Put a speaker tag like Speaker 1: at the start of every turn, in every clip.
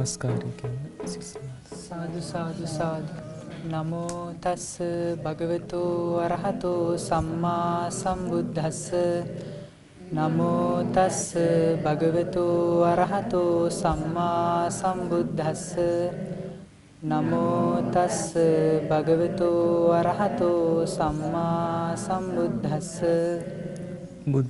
Speaker 1: නමස්කාරය
Speaker 2: සාදු සාදු සාදු නමෝ තස් භගවතෝ අරහතෝ සම්මා සම්බුද්දස්ස නමෝ තස් භගවතෝ අරහතෝ සම්මා සම්බුද්දස්ස නමෝ තස් භගවතෝ අරහතෝ සම්මා සම්බුද්දස්ස
Speaker 1: බුද්ධ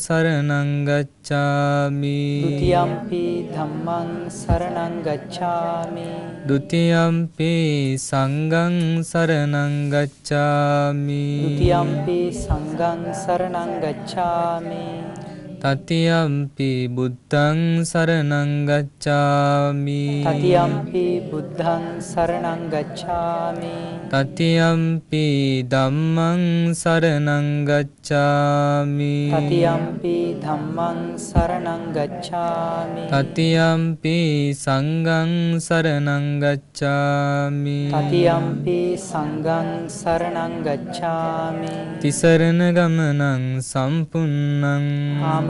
Speaker 1: සරණං ගච්ඡාමි ဒ ුතියම්පි
Speaker 2: ධම්මං සරණං ගච්ඡාමි
Speaker 1: ဒ ුතියම්පි සංඝං සරණං ගච්ඡාමි ဒ ුතියම්පි
Speaker 2: සංඝං සරණං ගච්ඡාමි
Speaker 1: තතියම්පි බුද්ධං සරණංගච්ඡාමි තතියම්පි
Speaker 2: බුද්ධං සරණංගච්ඡාමි
Speaker 1: තතියම්පි ධම්මං සරණංගච්ඡාමි තතියම්පි
Speaker 2: ධම්මං සරණංගච්ඡාමි
Speaker 1: තතියම්පි සංඝං සරණංගච්ඡාමි තතියම්පි
Speaker 2: සංඝං සරණංගච්ඡාමි
Speaker 1: තිසරණ ගමනං සම්පුන්නං ආම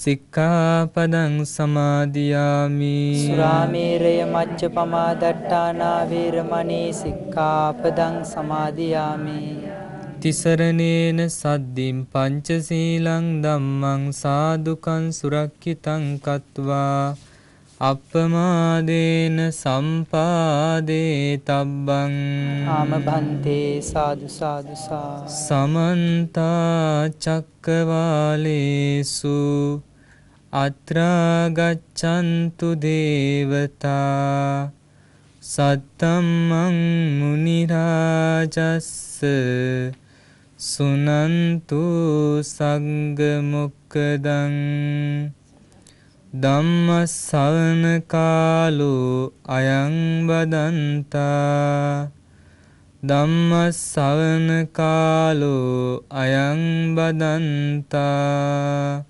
Speaker 1: සික්ඛාපදං සමාදියාමි සුරාමේරය
Speaker 2: මච්චපමා දට්ඨානා වේරමණී සික්ඛාපදං සමාදියාමි
Speaker 1: තිසරණේන සද්දින් පංචශීලං ධම්මං සාදුකං සුරක්ෂිතං කତ୍වා අපමාදේන සම්පාදේ තබ්බං
Speaker 2: ආමභන්තේ සාදු සාදු
Speaker 1: සමන්තා චක්කවාලේසු අත්‍රාගච්ඡන්තු දේවතා සත්තම්මං මුනිරාජස්ස සුනන්තු සංග මොක්කදං ධම්මස්සවන කාලෝ අයං බදන්තා ධම්මස්සවන කාලෝ අයං බදන්තා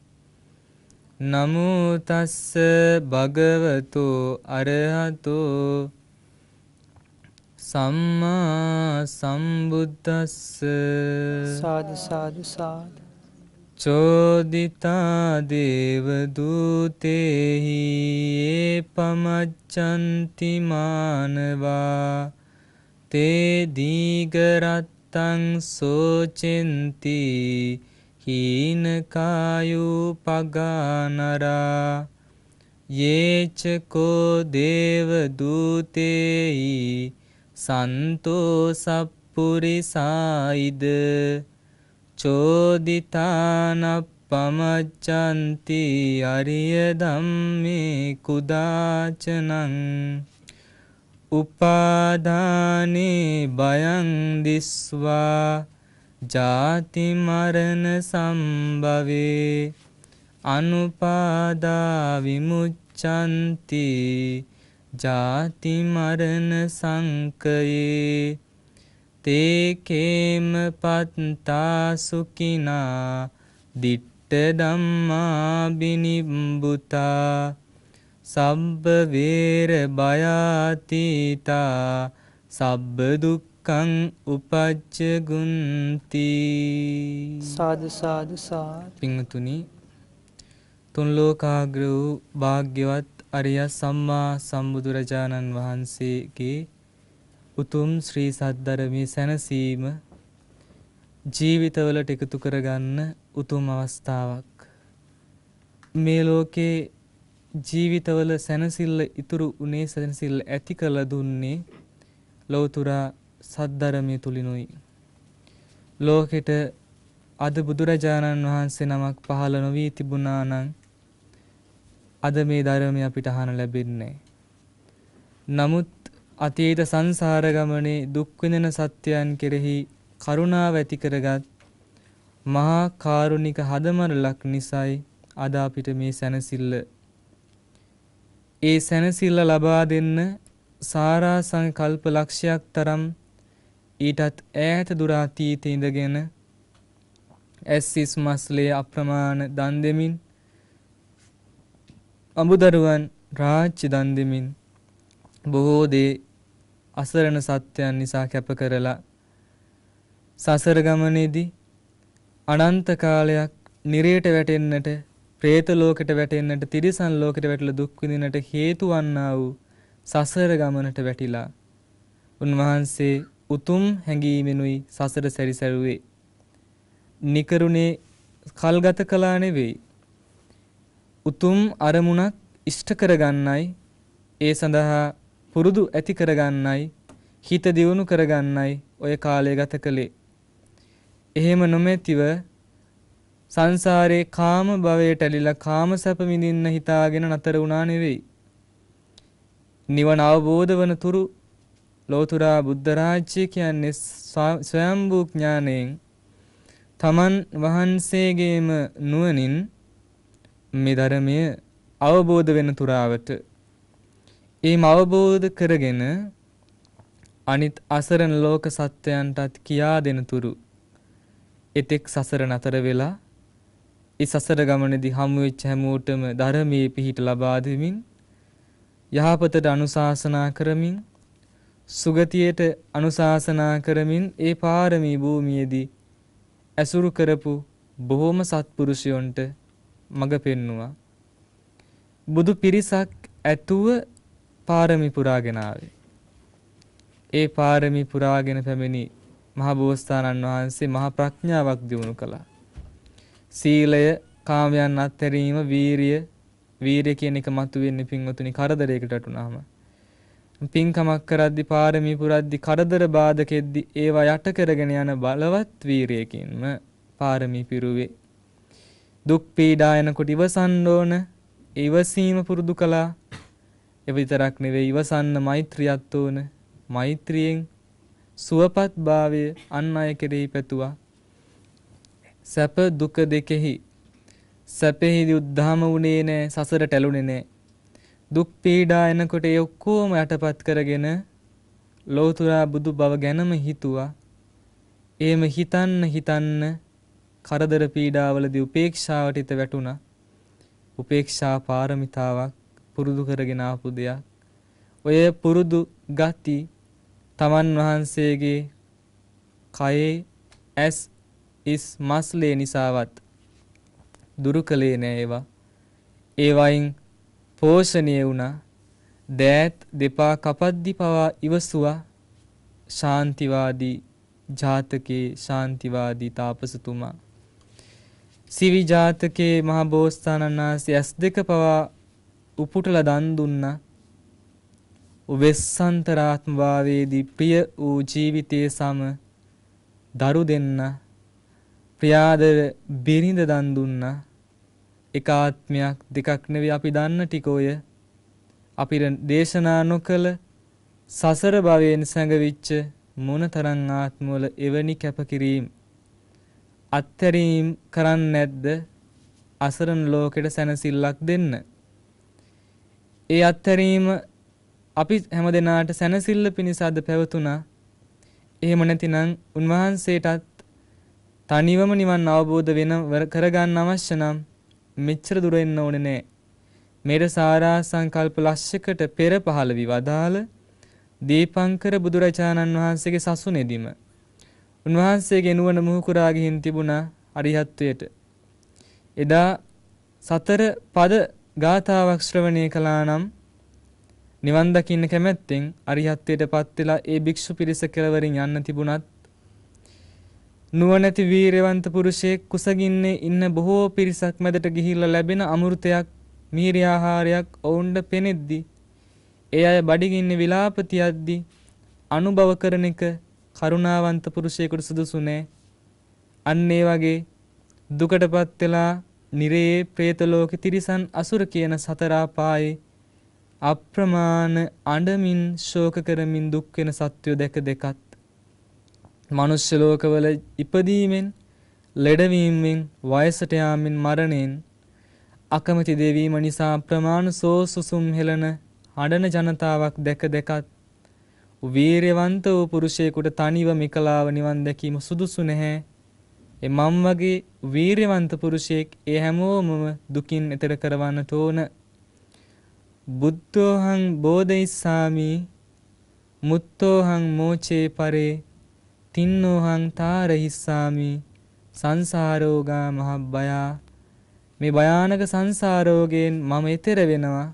Speaker 1: නමෝ තස්ස භගවතෝ අරහතෝ සම්මා සම්බුද්දස්ස
Speaker 2: සාදු සාදු සාදු
Speaker 1: චෝදිතා දේව දූතේහි ඒ පමච්ඡන්ති මානවා තේ දීගරත්තං සෝචෙන්ති හීනකායු පගානරා යේචකෝ දේවදූතේයි සන්තෝ සප්පුරිසායිද චෝදිතානප්පමච්චන්ති අරිය ධම්මේ කුදාචනං උපාදානේ බයං දිස්වා ජාති මරණ සම්භවේ අනුපාදා විමුච්ඡanti ජාති මරණ සංකයේ තේකේම පත්තා සුඛිනා දිට්ඨ ධම්මා බිනිම්බුතා සබ්බ වේර බයාතීතා සබ්බ දුක් දුක්ඛං උපජ්ජගුන්ති
Speaker 2: සාදු සාදු සාදු
Speaker 1: පින්තුනි තුන් ලෝකාග්‍ර වූ භාග්‍යවත් අරිය සම්මා සම්බුදුරජාණන් වහන්සේගේ උතුම් ශ්‍රී සද්ධර්මයේ සැනසීම ජීවිතවලට එකතු කරගන්න උතුම් අවස්ථාවක් මේ ලෝකේ ජීවිතවල සැනසිල්ල ඉතුරු උනේ සැනසිල්ල ඇති කළ දුන්නේ ලෞතුරා සද්ධර්මය තුලිනුයි. ලෝකෙට අද බුදුරජාණන් වහන්සේ නමක් පහළ නොවී තිබුණා නම් අද මේ ධර්මය අපිට අහන්න ලැබෙන්නේ නමුත් අතීත සංසාර ගමනේ දුක් විඳින සත්‍යයන් කෙරෙහි කරුණාව ඇති කරගත් මහා කාරුණික හදමරලක් නිසායි අද අපිට මේ සැනසෙල්ල ඒ සැනසෙල්ල ලබා දෙන්න සාරා සංකල්ප ලක්ෂයක් තරම් ඊටත් ඈත දුරාතීතේ ඉඳගෙන ඇස්සිස් මස්ලේ අප්‍රමාණ දන් දෙමින් අඹදරුවන් රාජ්‍ය දන් දෙමින් බොහෝ දේ අසරණ සත්‍යයන් නිසා කැප කරලා සසර ගමනේදී අනන්ත කාලයක් නිරයට වැටෙන්නට പ്രേත ලෝකෙට වැටෙන්නට තිරිසන් ලෝකෙට වැටලා දුක් විඳින්නට හේතු වන්නා වූ සසර ගමනට වැටිලා උන්වහන්සේ උතුම් හැඟීමෙනුයි සසර සැරිසරුවේ. නිකරුණේ කල්ගත කළා නෙවෙයි. උතුම් අරමුණක් ඉෂ්ට කරගන්නයි ඒ සඳහා පුරුදු ඇති කරගන්නයි හිත දියුණු කරගන්නයි ඔය කාලය ගත කළේ. එහෙම නොමැතිව සංසාරේ කාම භවයට ඇලිලා කාම සැප විඳින්න හිතාගෙන නතර වුණා නෙවෙයි. නිවන අවබෝධ වන තුරු ලෝතුරා බුද්ධරාජ්‍ය කියන්නේ ස්වයම්භූ ඥාණයෙන් තමන් වහන්සේගේම නුවණින් මේ ධර්මය අවබෝධ වෙන තුරාවට ඒම අවබෝධ කරගෙන අනිත් අසරණ ලෝක සත්වයන්ටත් කියා දෙනතුරු එතෙක් සසර නතර වෙලා ඒ සසර ගමනේදී හමු වෙච්ච හැමෝටම ධර්මයේ පිහිට ලබා දෙමින් යහපතට අනුශාසනා කරමින් සුගතියට අනුශාසනා කරමින් ඒ පාරමී භූමියේදී ඇසුරු කරපු බොහෝම සත්පුරුෂයන්ට මඟ පෙන්නවා. බුදු පිරිසක් ඇතුව පාරමී පුරාගෙන ආවේ. ඒ පාරමී පුරාගෙන පැමිණි මහා බෝසතාණන් වහන්සේ මහා ප්‍රඥාවක් දිනු කළා. සීලය, කාමයන් අත්හැරීම, වීරිය, වීරිය කියන එක මතුවෙන්නේ පින්වතුනි කරදරයකට වටුනහම. පින්කමක් කරද්දි පාරමී පුරද්දි කරදර බාධකෙද්දි ඒවා යට කරගෙන යන බලවත් වීරියකින්ම පාරමී පිරුවේ දුක් පීඩා යනකොට ඉවසන්න ඕන ඉවසීම පුරුදු කළා ඒ විතරක් නෙවෙයි ඉවසන්න මෛත්‍රියත් ඕන මෛත්‍රියෙන් සුවපත් භාවය අන් අය කෙරෙහි පැතුවා සැප දුක දෙකෙහි සැපෙහිදී උද්ධාම වුණේ නෑ සසර ටැලුණේ නෑ දුක් පීඩා එනකොට ඒ ඔක්කොම යටපත් කරගෙන ලෝතුරා බුදු බව ගැනම හිතුවා. එහෙම හිතන්න හිතන්න කරදර පීඩාවලදී උපේක්ෂාවට හිත වැටුණා. උපේක්ෂා පාරමිතාවක් පුරුදු කරගෙන ආපු දෙයක්. ඔය පුරුදු ගති තමන් වහන්සේගේ කයේ ඇස් ඉස් මස්ලේ නිසාවත් දුරු කළේ නෑ ඒවා. ඒවයින් පෝෂණය වුණා දෑත් දෙපා කපද්දි පවා ඉවසුවා ශාන්තිවාදී ජාතකයේ ශාන්තිවාදී තාපසතුමා සිවි ජාතකයේ මහ බෝසතාණන් වහන්සේ ඇස් දෙක පවා උපුටලා දන් දුන්නා වෙස්සන්තරාත්මභාවයේදී ප්‍රිය වූ ජීවිතයේ සම දරු දෙන්න ප්‍රියාදර බිරිඳ දන් දුන්නා එක ආත්මයක් දෙකක් නෙවෙයි අපි දන්න ටික ඔය අපිට දේශනා නොකල සසර භවයෙන් සැඟවිච්ච මොනතරම් ආත්මවල එවැනි කැපකිරීම අත්තරීම් කරන්නේ නැද්ද අසරණ ලෝකෙට සැනසෙල්ලක් දෙන්න ඒ අත්තරීම අපි හැමදෙනාට සැනසෙල්ල පිණිස අද පැවතුණා එහෙම නැතිනම් උන්වහන්සේටත් තනිවම නිවන් අවබෝධ වෙන කරගන්න අවශ්‍ය නම් මෙච්චර දුර එන්න ඕනේ නැහැ. මෙර සාරා සංකල්ප ලක්ෂයකට පෙර පහළ විවදාල දීපංකර බුදුරජාණන් වහන්සේගේ සසුනේදීම උන්වහන්සේගේ නුවණ මුහුකුරා ගිහින් තිබුණා අරිහත්ත්වයට. එදා සතර පද ගාථාවක් ශ්‍රවණය කළා නම් නිවන් දකින්න කැමැත්තෙන් අරිහත්ත්වයටපත් වෙලා ඒ භික්ෂු පිරිස කෙළවරින් යන්න තිබුණත් නුවණැති වීරවන්ත පුරුෂයෙක් කුසගින්නේ ඉන්න බොහෝ පිරිසක් මැදට ගිහිල්ලා ලැබෙන අමෘතයක් මීරි ආහාරයක් ඔවුන්ට පෙනෙද්දි ඒ අය බඩගින්නේ විලාප තියද්දි අනුභව කරන එක කරුණාවන්ත පුරුෂයෙකුට සුදුසු නෑ අන්න ඒ වගේ දුකටපත් වෙලා නිරේ പ്രേත ලෝකෙ තිරිසන් අසුර කියන සතර ආපායේ අප්‍රමාණ අඬමින් ශෝක කරමින් දුක් වෙන සත්වය දැක දෙකත් මනුෂ්‍ය ලෝකවල ඉපදීමෙන් ලෙඩවීමෙන් වයසට යාමෙන් මරණයෙන් අකමැති දෙවීම නිසා ප්‍රමාණ සෝසුසුම් හෙළන හඬන ජනතාවක් දැක දැකත් වීරවන්ත වූ පුරුෂයෙකුට තනිව මිකලාව නිවන් දැකීම සුදුසු නැහැ. ඒ මම් වගේ වීරවන්ත පුරුෂයෙක් ඒ හැමෝමම දුකින් එතර කරවන්නට ඕන. බුද්ධෝහං බෝධිසාමි මුත්තෝහං මෝචේ පරේ තින්නෝහං තාරහිස්සාමි සංසාරෝගා මහබ්බයා මේ භයානක සංසාරෝගයෙන් මම එතෙර වෙනවා.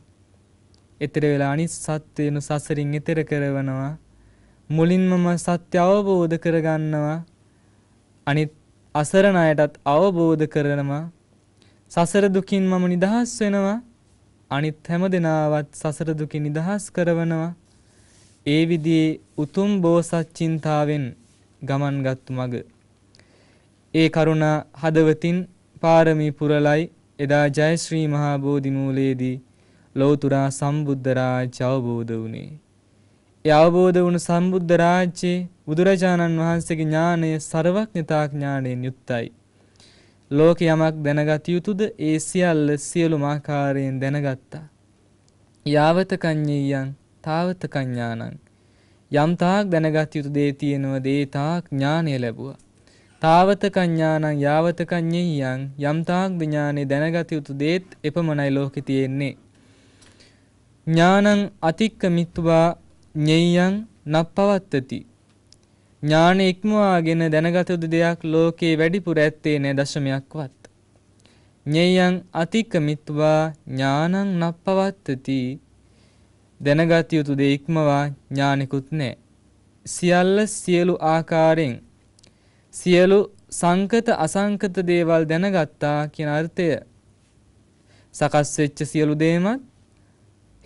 Speaker 1: එතෙර වෙලා අනිත් සත්වයන් සසරින් එතෙර කරවනවා. මුලින්ම මම සත්‍ය අවබෝධ කරගන්නවා. අනිත් අසරණ අයටත් අවබෝධ කරනවා. සසර දුකින් මම නිදහස් වෙනවා. අනිත් හැම දෙනාවත් සසර දුකින් නිදහස් කරවනවා. ඒ විදිහේ උතුම් බෝසත් චින්තාවෙන් ගමන් ගත්තු මග. ඒ කරුණා හදවතින් පාරමී පුරලයි එදා ජය ශ්‍රී මහා බෝධි මූලයේදී ලෞතුරා සම්බුද්ධ රාජ්‍ය අවබෝධ වුණේ. ඒ අවබෝධ වුණු සම්බුද්ධ රාජ්‍යයේ බුදුරජාණන් වහන්සේගේ ඥානය ਸਰවඥතා ඥාණයෙන් යුක්තයි. ලෝක යමක් දැනගත යුතුද ඒ සියල්ල සියලුම ආකාරයෙන් දැනගත්තා. යාවත කඤ්ඤයයන් තාවත කඤ්ඤානං යම්තාක් දැනගත් යුතු දේ තියෙනවා දේ තාක් ඥානය ලැබුවා. තාවතක ඥානං යාවතක ඤෙයං යම්තාක් ඥානෙ දැනගත යුතු දේත් එපමණයි ලෝකේ තියෙන්නේ. ඥානං අතික්ක මිත්වා ඤෙයං නප්පවත්තති. ඥාන ඉක්මවාගෙන දැනගත යුතු දෙයක් ලෝකේ වැඩිපුර ඇත්තේ නැ දශමයක්වත්. ඤෙයං අතික්ක මිත්වා ඥානං නප්පවත්තති. දැනගත යුතු දේ ඉක්මවා ඥානිකුත් නැහැ. සියල්ල සියලු ආකාරයෙන් සියලු සංකත අසංකත දේවල් දැනගත්තා කියන අර්ථය. සකස් වෙච්ච සියලු දේමත්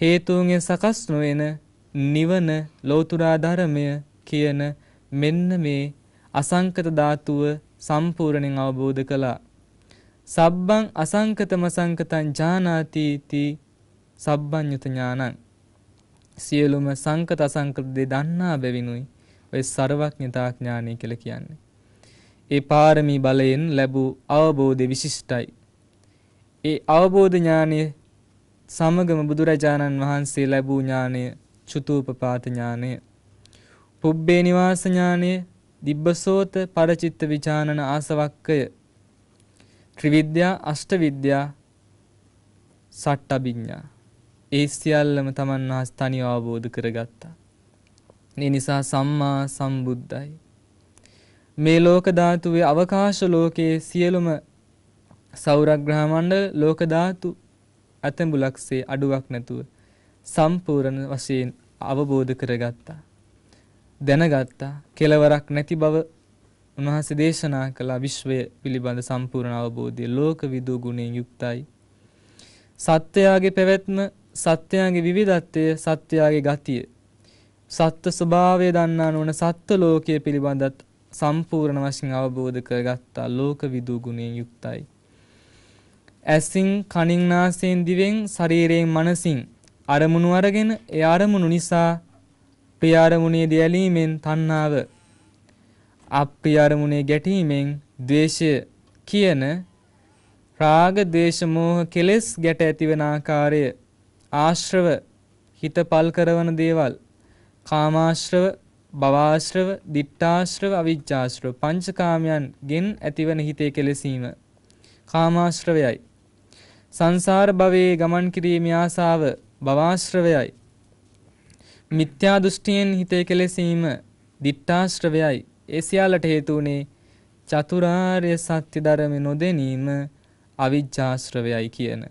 Speaker 1: හේතුන්ගෙන් සකස් නොවන නිවන ලෞතුරා ධර්මය කියන මෙන්න මේ අසංකත ධාතුව සම්පූර්ණයෙන් අවබෝධ කළා. සබ්බං අසංකතම සංකතං ජානාති ඉති සබ්බඤ්ඤුත ඥානං සියලුම සංකත අසංකත දේ දන්නා බැවිනුයි ඔය ਸਰවඥතාඥානය කියලා කියන්නේ. ඒ පාරමී බලයෙන් ලැබූ අවබෝධය විශිෂ්ටයි. ඒ අවබෝධ ඥානය සමගම බුදුරජාණන් වහන්සේ ලැබූ ඥානය චුතූපපාත ඥානය. පුබ්බේ නිවාස ඥානය දිබ්බසෝත පරචිත්ත විචානන ආසවක්කය ත්‍රිවිද්‍යා අෂ්ටවිද්‍යා සට්ඨබිඤ්ඤා ඒ සියල්ලම තමන් වහන්සේ තනිව අවබෝධ කරගත්තා. ඒ නිසා සම්මා සම්බුද්ධයි. මේ ලෝක ධාතුවේ අවකාශ ලෝකයේ සියලුම සෞරග්‍රහ මණ්ඩල ලෝක ධාතු ඇතඹුලක්සේ අඩුවක් නැතුව සම්පූර්ණ වශයෙන් අවබෝධ කරගත්තා. දැනගත්තා කෙලවරක් නැති බව උන්වහන්සේ දේශනා කළ විශ්වය පිළිබඳ සම්පූර්ණ අවබෝධය ලෝක විදූ ගුණයෙන් යුක්තයි. සත්‍යයාගේ පැවැත්ම සත්‍යයන්ගේ විවිධත්වය සත්‍යයාගේ ගතිය සත්ත්ව ස්වභාවය දන්නා නොවන සත්ත්ව ලෝකය පිළිබඳත් සම්පූර්ණ වශයෙන් අවබෝධ කරගත්තා ලෝක විදූ ගුණයෙන් යුක්තයි. ඇසින් කනින් නාසයෙන් දිවෙන් ශරීරයෙන් මනසින් අරමුණු අරගෙන ඒ අරමුණු නිසා ප්‍රිය අරමුණේ දැලීමෙන් තණ්හාව අප්‍රිය අරමුණේ ගැටීමෙන් ද්වේෂය කියන රාග ද්වේෂ මෝහ කෙලෙස් ගැට ඇතිවන ආකාරය ආශ්‍රව හිත පල් කරවන දේවල් කාමාශ්‍රව භවආශ්‍රව දිත්තාශ්‍රව අවිජ්ජාශ්‍රව පංචකාමයන්ගෙන් ඇතිවන හිතේ කෙලසීම කාමාශ්‍රවයයි සංසාර භවයේ ගමන් කිරීමේ ආසාව භවආශ්‍රවයයි මිත්‍යා දෘෂ්ටියෙන් හිතේ කෙලසීම දිත්තාශ්‍රවයයි ඒ සියල්ලට හේතු වුණේ චතුරාර්ය සත්‍ය ධර්ම නොදැනීම අවිජ්ජාශ්‍රවයයි කියන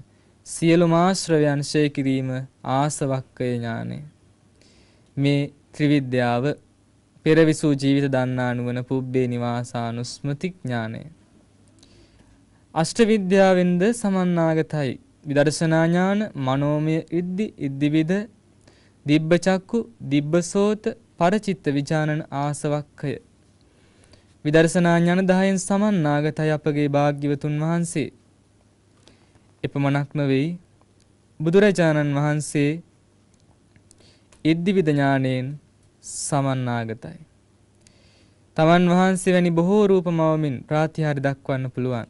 Speaker 1: සියලු මාශ්‍රවයන් ෂය කිරීම ආසවක්කය ඥානය. මේ ත්‍රිවිද්‍යාව පෙරවිසූ ජීවිත දන්නා නුවන පුබ්බේ නිවාසානුස්මතික් ඥානය. අෂ්ටවිද්‍යාවෙන්ද සමන්නාගතයි විදර්ශනාඥාන මනෝමය ඉද්දි ඉද්දිවිද දිබ්බචක්කු දිබ්බසෝත පරචිත්ත විචානන ආසවක්කය. විදර්ශනාඥාන දහයෙන් සමන්නාගතයි අපගේ භාග්‍යවතුන් වහන්සේ එපමණක්ම වෙයි බුදුරජාණන් වහන්සේ ඉද්ධිවිද ඥාණයෙන් සමන්නාගතයි. තමන් වහන්සේ වැනි බොහෝ රූපමවමින් ප්‍රාතිහාර්ය දක්වන්න පුළුවන්.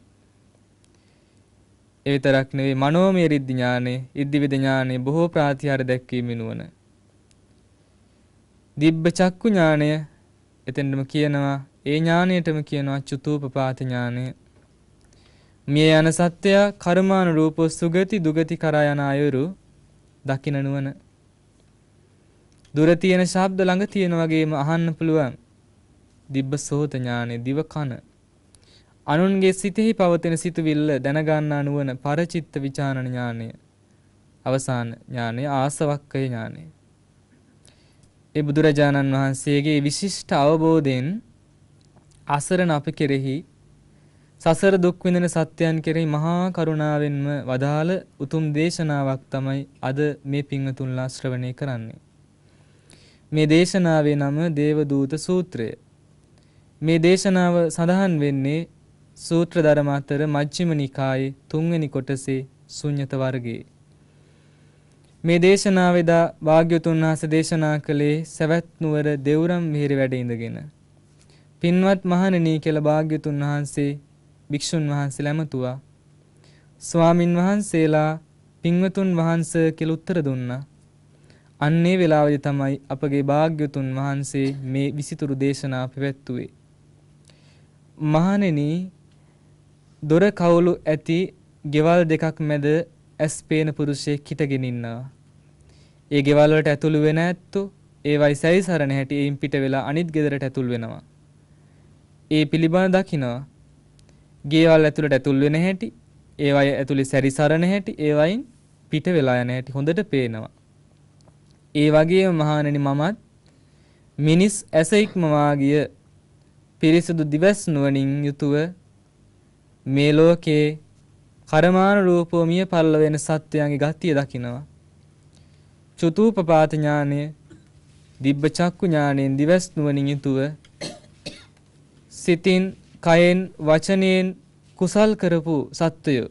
Speaker 1: ඒ විතරක් නෙවෙයි මනෝමය රිද්ධි ඥානෙ, ඉද්ධිවිද ඥානෙ බොහෝ ප්‍රාතිහාර්ය දැක්වීම නුවණ. දිබ්බ චක්කු ඥානය එතෙන්දම කියනවා ඒ ඥාණයටම කියනවා චතුූපපාත ඥානය. මිය යන සත්‍යයා කර්මාන රූප සුගති දුගති කරා යන අයුරු දකින නුවණ. දුර තියෙන ශබ්ද ළඟ තියෙන වගේම අහන්න පුළුවන්. දිබ්බ සෝත ඥානෙ දිව කන. අනුන්ගේ සිතෙහි පවතින සිතුවිල්ල දැනගන්නා නුවණ පරචිත්ත විචාරණ ඥානය. අවසාන ඥානය ආසවක්කය ඥානය. ඒ බුදුරජාණන් වහන්සේගේ විශිෂ්ට අවබෝධයෙන් අසරණ අප කෙරෙහි සසර දුක් විඳින සත්‍යයන් කෙරෙහි මහා කරුණාවෙන්ම වදාළ උතුම් දේශනාවක් තමයි අද මේ පින්වතුන්ලා ශ්‍රවණය කරන්නේ. මේ දේශනාවේ නම දේවදූත සූත්‍රය. මේ දේශනාව සඳහන් වෙන්නේ සූත්‍ර ධර්ම අතර මජ්ක්‍ධිම නිකායේ තුන්වෙනි කොටසේ ශුන්්‍යත වර්ගයේ. මේ දේශනාවේදා වාග්යතුන් වහන්සේ දේශනා කළේ සවැත් නුවර දෙවුරම් මිහිරි වැඩ ඉඳගෙන. පින්වත් මහණෙනි කියලා භාග්‍යතුන් වහන්සේ භික්ෂුන් වහන්සේ ලැමතුවා. ස්වාමින් වහන්සේලා පින්වතුන් වහන්ස කෙළ උත්තර දුන්නා. අන්නේ වෙලාවදි තමයි අපගේ භාග්‍යතුන් වහන්සේ මේ විසිතුරු දේශනා පැවැත්තුවේ. මහණෙනි දොර කවුළු ඇති ගෙවල් දෙකක් මැද ඇස් පේන පුරුෂයෙක් හිටගෙන ඉන්නවා. ඒ ගෙවල් වලට ඇතුළු වෙන ඇත්තෝ ඒවයි සැරිසරන හැටි එයින් පිට වෙලා අනිත් ගෙදරට ඇතුළු වෙනවා. ඒ පිළිබඳ දකිනවා. ගේවල් ඇතුළට ඇතුල් වෙන හැටි, ඒවයි ඇතුලේ සැරිසරන හැටි, ඒවයින් පිට වෙලා යන හැටි හොඳට පේනවා. ඒ වගේම මහානනි මමත් මිනිස් ඇස ඉක්මවා ගිය පිරිසුදු දිවස් නුවණින් යුතුව මේ ලෝකේ කර්මාන රූපෝමිය පල්ල වෙන සත්‍යයන්ගේ ගතිය දකිනවා. චතුූපපාත ඥානය දිබ්බ චක්කු ඥානයෙන් දිවස් නුවණින් යුතුව සිතින් කයෙන් වචනයෙන් කුසල් කරපු සත්වයෝ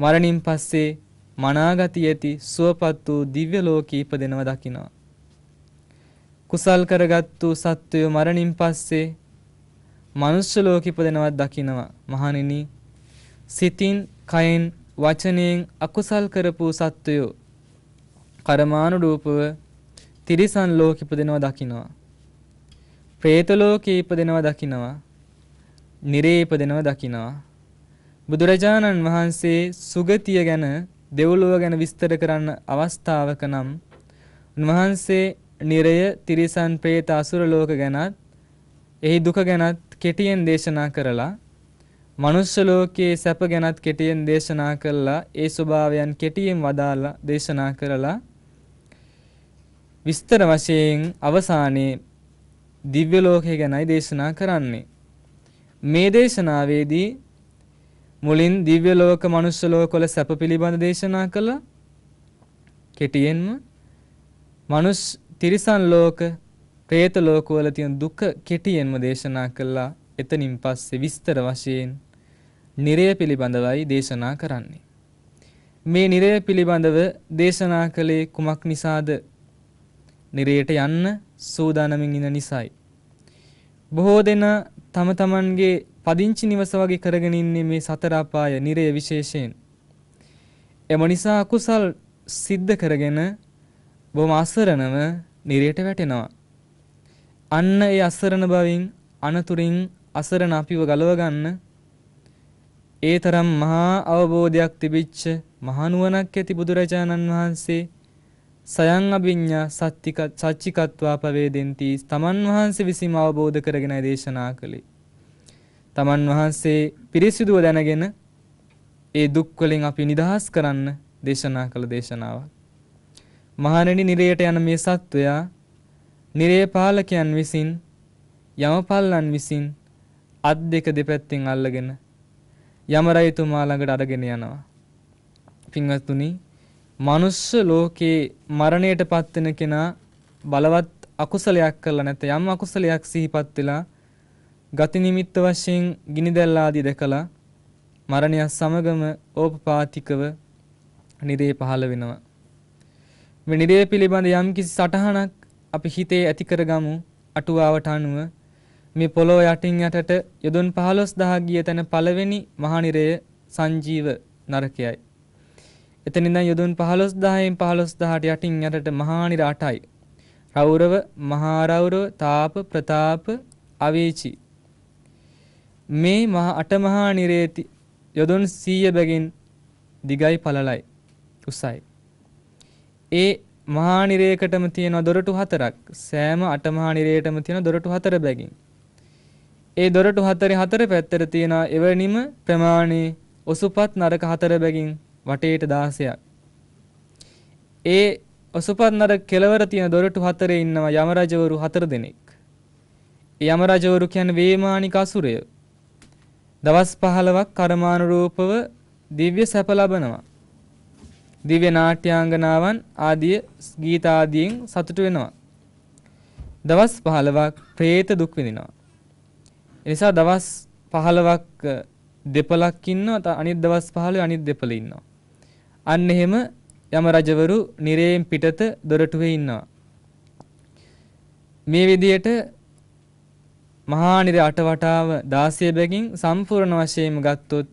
Speaker 1: මරණින් පස්සේ මනාගති ඇති සුවපත් වූ දිව්‍ය ලෝකී ඉපදෙනව දකිනවා. කුසල් කරගත්තු සත්වයෝ මරණින් පස්සේ මනුෂ්‍ය ලෝකෙ ඉපදෙනවත් දකිනවා. මහණෙනි සිතින් කයෙන් වචනයෙන් අකුසල් කරපු සත්වයෝ කර්මානු රූපව තිරිසන් ලෝකෙ ඉපදෙනවා දකිනවා. പ്രേත ලෝකෙ ඉපදෙනවා දකිනවා. නිරේපදෙනව දකිනවා. බුදුරජාණන් වහන්සේ සුගතිය ගැන දෙව්ලොව ගැන විස්තර කරන්න අවස්ථාවක නම් උන්වහන්සේ නිරය තිරිසන් പ്രേත අසුර ලෝක ගැනත් එහි දුක ගැනත් කෙටියෙන් දේශනා කරලා මනුෂ්‍ය ලෝකයේ සැප ගැනත් කෙටියෙන් දේශනා කරලා ඒ ස්වභාවයන් කෙටියෙන් වදාලා දේශනා කරලා විස්තර වශයෙන් අවසානයේ දිව්‍ය ලෝකය ගැනයි දේශනා කරන්නේ මේ දේශනාවේදී මුලින් දිව්‍ය ලෝක මනුස්ස ලෝක වල සැප පිළිබඳ දේශනා කළා කෙටියෙන්ම මනුස් තිරිසන් ලෝක പ്രേත ලෝක වල තියෙන දුක කෙටියෙන්ම දේශනා කළා එතනින් පස්සේ විස්තර වශයෙන් නිරය පිළිබඳවයි දේශනා කරන්නේ මේ නිරය පිළිබඳව දේශනා කළේ කුමක් නිසාද නිරයට යන්න සූදානමින් ඉන නිසායි බොහෝ දෙනා තම තමන්ගේ පදිංචි නිවස වගේ කරගෙන ඉන්නේ මේ සතර අපාය නිරය විශේෂයෙන්. එම නිසා අකුසල් සිද්ධ කරගෙන බොහොම අසරණව නිරයට වැටෙනවා. අන්න ඒ අසරණ බවින් අනතුරින් අසරණ අපිව ගලව ගන්න ඒ තරම් මහා අවබෝධයක් තිබිච්ච මහනුවණක් ඇති බුදුරජාණන් වහන්සේ සයන් අභිඤ්ඤා සත්‍තික සච්චිකත්වා පවේදෙන්ති තමන් වහන්සේ විසින් අවබෝධ කරගෙනයි දේශනා කළේ. තමන් වහන්සේ පිරිසිදුව දැනගෙන ඒ දුක් වලින් අපි නිදහස් කරන්න දේශනා කළ දේශනාවක්. මහණෙනි නිරයට යන මේ සත්වයා නිරේ පාලකයන් විසින් යමපල්ලන් විසින් අත් දෙක දෙපැත්තෙන් අල්ලගෙන යමරයිතුමා ළඟට අරගෙන යනවා. පින්වත්තුනි මනුස්ස ලෝකේ මරණයට පත්වෙන කෙනා බලවත් අකුසලයක් කරලා නැත යම් අකුසලයක් සිහිපත් වෙලා ගති නිමිත්ත වශයෙන් ගිනිදැල් ආදී දැකලා මරණය සමගම ඕපපාතිකව නිරේ පහළ වෙනවා මේ නිරේ පිළිබඳ යම් කිසි සටහනක් අපි හිතේ ඇති කරගමු අටුවාවට අනුව මේ පොළොව යටින් යටට යොදුන් 15000 ගිය තැන පළවෙනි මහා නිරය සංජීව නරකයයි එතනින්ද යොදුන් 15000න් 15000ට යටින් යටට මහානිර 8යි. රෞරව, මහරෞරව, තාප, ප්‍රතාප, අවේචි. මේ මහ අට මහා නිරේති යොදුන් 100 බැගින් දිගයි පළලයි උසයි. ඒ මහා නිරේකටම තියෙන දොරටු හතරක්. සෑම අට මහා නිරේටම තියෙන දොරටු හතර බැගින්. ඒ දොරටු හතරේ හතර පැත්තට තියෙන එවැනිම ප්‍රමාණයේ ඔසුපත් නරක හතර බැගින් වටේට 16ක්. ඒ ඔසුපන්නර කෙලවර තියෙන දොරටු හතරේ ඉන්නවා යම රජවරු හතර දෙනෙක්. ඒ යම රජවරු කියන්නේ වේමානික අසුරය. දවස් 15ක් කර්මානුරූපව දිව්‍ය සැප ලබනවා. දිව්‍ය නාට්‍යාංගනාවන් ආදී ගීත ආදීන් සතුටු වෙනවා. දවස් 15ක් പ്രേත දුක් විඳිනවා. ඒ නිසා දවස් 15ක් දෙපලක් ඉන්නවා අනිත් දවස් 15 අනිත් දෙපල ඉන්නවා. අන්න එහෙම යම රජවරු නිරේන් පිටත දොරටුවේ ඉන්නවා. මේ විදියට මහා නිර අටවටාව 16 බැගින් සම්පූර්ණ වශයෙන්ම ගත්තොත්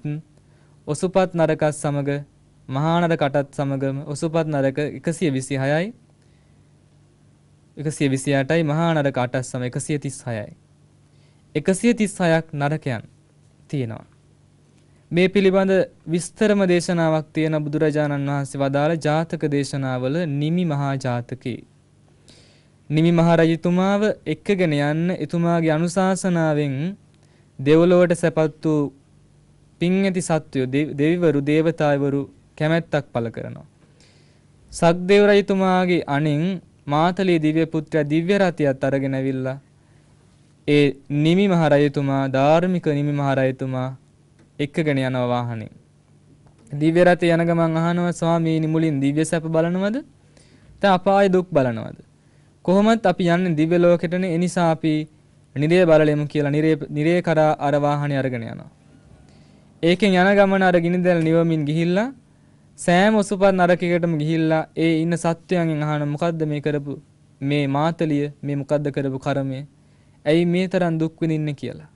Speaker 1: ඔසුපත් නරකත් සමග මහා නරකටත් සමගම ඔසුපත් නරක 126යි 128යි මහා නරක 8ත් සම 136යි 136ක් නරකයන් තියෙනවා මේ පිළිබඳ විස්තරම දේශනාවක් තියෙන බුදුරජාණන් වහන්සේ වදාළ ජාතක දේශනාවල නිමි මහා ජාතකේ. නිමි මහරජතුමාව එක්කගෙන යන්න එතුමාගේ අනුශාසනාවෙන් දෙව්ලොවට සැපත් වූ පින් ඇති සත්වයෝ දෙවිවරු දේවතාවරු කැමැත්තක් පළ කරනවා. සක්දේව රජතුමාගේ අණින් මාතලේ දිව්‍ය පුත්‍රයා දිව්‍ය රතියත් අරගෙන අවිල්ලා ඒ නිමි මහ රජතුමා ධාර්මික නිමි මහ රජතුමා එක්කගෙන යනවා වාහනේ. දිව්‍ය රථේ යන ගමන් අහනවා ස්වාමීනි මුලින් දිව්‍ය සැප බලනවද? නැත්නම් අපාය දුක් බලනවද? කොහොමත් අපි යන්නේ දිව්‍ය ලෝකෙටනේ. ඒ නිසා අපි නිරේ බලලෙමු කියලා නිරේ නිරේ කරා අර වාහනේ අරගෙන යනවා. ඒකෙන් යන ගමන අර ගිනිදැල් නිවමින් ගිහිල්ලා සෑම උසුපත් නරකයකටම ගිහිල්ලා ඒ ඉන්න සත්වයන්ගෙන් අහන මොකද්ද මේ කරපු මේ මාතලිය මේ මොකද්ද කරපු කර්මය? ඇයි මේ තරම් දුක් විඳින්නේ කියලා.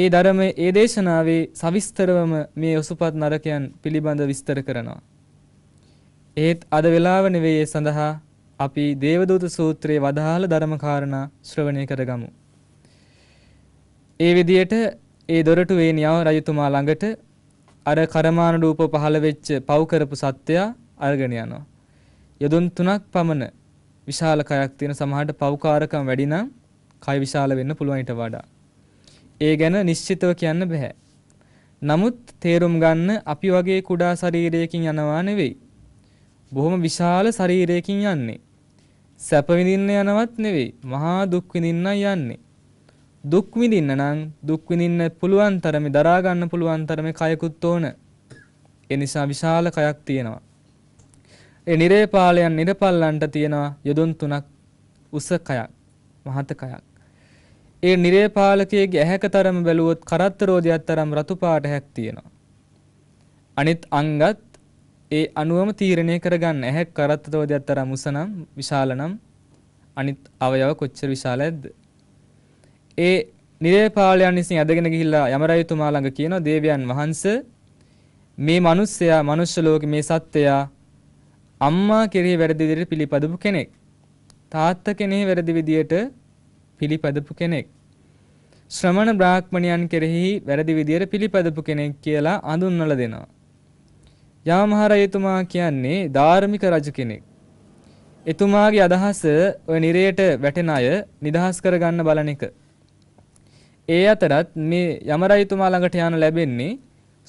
Speaker 1: ඒ ධර්මයේ ඒ දේශනාවේ සවිස්තරවම මේ ඔසුපත් නරකයන් පිළිබඳ විස්තර කරනවා. ඒත් අද වෙලාව නෙවෙයි ඒ සඳහා අපි දේවදූත සූත්‍රයේ වදාළ ධර්ම කාරණා ශ්‍රවණය කරගමු. ඒ විදියට ඒ දොරටුවේ නියව රජතුමා ළඟට අර කරමාන රූප පහළ වෙච්ච පව් කරපු සත්‍යය අරගෙන යනවා. යදුන් තුනක් පමණ විශාල කයක් තියෙන සමහරට පව්කාරකම් වැඩි නම් කය විශාල වෙන්න පුළුවන් ඊට වඩා. ඒ ගැන නිශ්චිතව කියන්න බෑ. නමුත් තේරුම් ගන්න අපි වගේ කුඩා ශරීරයකින් යනවා නෙවෙයි. බොහොම විශාල ශරීරයකින් යන්නේ. සැප විඳින්න යනවත් නෙවෙයි. මහා දුක් විඳින්න යන්නේ. දුක් විඳින්න නම් දුක් විඳින්න පුළුවන් තරමේ දරා ගන්න පුළුවන් තරමේ කයකුත් ඕන. ඒ නිසා විශාල කයක් තියෙනවා. ඒ නිරේපාලයන් නිරපල්ලන්ට තියෙනවා යොදුන් තුනක් උස කයක්, මහත කයක්. ඒ නිරේපාලකයේගේ ඇහැක තරම බැලුවොත් කරත්ත රෝදයක් තරම් රතු පාට ඇහැක් තියෙනවා. අනිත් අංගත් ඒ අනුවම තීරණය කරගන්න ඇහැක් කරත්ත රෝදයක් තරම් උසනම් විශාලනම් අනිත් අවයව කොච්චර විශාලද? ඒ නිරේපාලයන් විසින් ඇදගෙන ගිහිල්ලා යමරජතුමා ළඟ කියන දේවයන් වහන්සේ මේ මිනිස්සයා මනුෂ්‍ය ලෝකේ මේ සත්‍යයා අම්මා කෙරෙහි වැරදි විදිහට පිළිපදපු කෙනෙක්. තාත්තා කෙනෙහි වැරදි විදියට පිළිපදපු කෙනෙක්. ශ්‍රමණ බ්‍රාහ්මණයන් කෙරෙහි වැරදි විදියට පිළිපදපු කෙනෙක් කියලා අඳුන්වලා දෙනවා. යාමහරයතුමා කියන්නේ ධාර්මික රජ කෙනෙක්. එතුමාගේ අදහස ඔය නිරයට වැටෙන අය නිදහස් කරගන්න බලන එක. ඒ අතරත් මේ යමරයිතුමා ළඟට යන ලැබෙන්නේ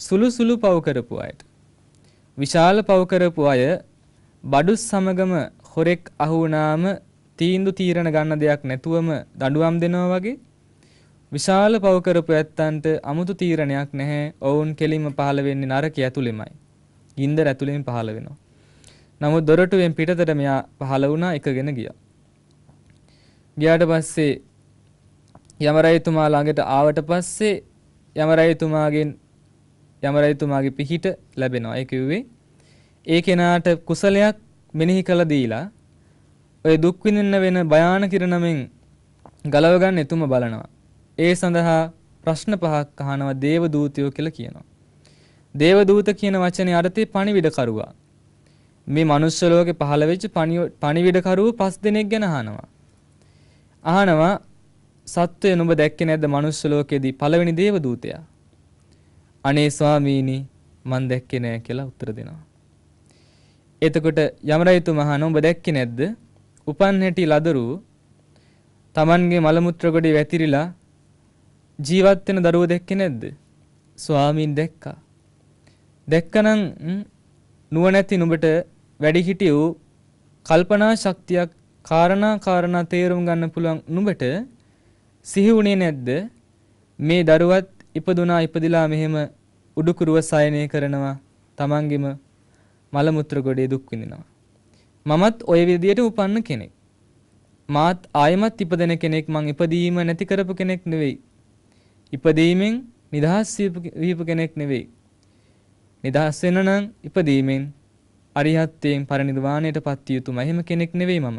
Speaker 1: සුළු සුළු පව කරපු අයට. විශාල පව කරපු අය බඩු සමගම හොරෙක් අහු වුණාම තීන්දු තීරණ ගන්න දෙයක් නැතුවම දඬුවම් දෙනවා වගේ විශාල පව කරපු ඇත්තන්ට අමුතු තීරණයක් නැහැ. ඔවුන් කෙලින්ම පහළ වෙන්නේ නරකය ඇතුළෙමයි. ගින්දර ඇතුළෙන් පහළ වෙනවා. නමුත් දොරටුවෙන් පිටතට මෙයා පහළ වුණා එකගෙන ගියා. ගියාට පස්සේ යමරයතුමා ළඟට ආවට පස්සේ යමරයතුමාගෙන් යමරයතුමාගේ පිහිට ලැබෙනවා. ඒ කිව්වේ ඒ කෙනාට කුසලයක් මෙනෙහි කළ දීලා ඔය දුක් විඳින්න වෙන භයානක ඉරණමෙන් ගලව ගන්න එතුම බලනවා. ඒ සඳහා ප්‍රශ්න පහක් අහනවා දේව දූතයෝ කියලා කියනවා. දේව දූත කියන වචනේ අර්ථය පණිවිඩ කරුවා. මේ මනුස්ස ලෝකේ පහළ වෙච්ච පණිවිඩ කරුවෝ පස් දෙනෙක් ගැන අහනවා. අහනවා සත්වය නුඹ දැක්කේ නැද්ද මනුස්ස ලෝකේදී පළවෙනි දේව දූතයා? අනේ ස්වාමීනි මන් දැක්කේ නෑ කියලා උත්තර දෙනවා. එතකොට යමරයිතු මහා නුඹ දැක්කේ නැද්ද? උපන් හැටි ලදරු Tamanගේ මල මුත්‍ර ගොඩේ වැතිරිලා ජීවත් වෙන දරුවෝ දැක්කේ නැද්ද? ස්වාමීන් දැක්කා. දැක්කනම් නුවණැති නුඹට වැඩි හිටිය වූ කල්පනා ශක්තියක් කාරණා කාරණා තේරුම් ගන්න පුළුවන් නුඹට සිහි වුණේ නැද්ද? මේ දරුවත් ඉපදුනා ඉපදිලා මෙහෙම උඩුකුරුව සයනය කරනවා තමන්ගෙම මල මුත්‍ර ගොඩේ දුක් විඳිනවා මමත් ওই විදියට උපන්න කෙනෙක්. මාත් ආයමත් ඉපදෙන කෙනෙක් මං ඉපදීම නැති කරපු කෙනෙක් නෙවෙයි. ඉපදීමෙන් නිදහස් වීපු කෙනෙක් නෙවෙයි. නිදහස් වෙන නම් ඉපදීමෙන් අරිහත්යෙන් පරිනිර්වාණයට පත් යුතුම එහෙම කෙනෙක් නෙවෙයි මම.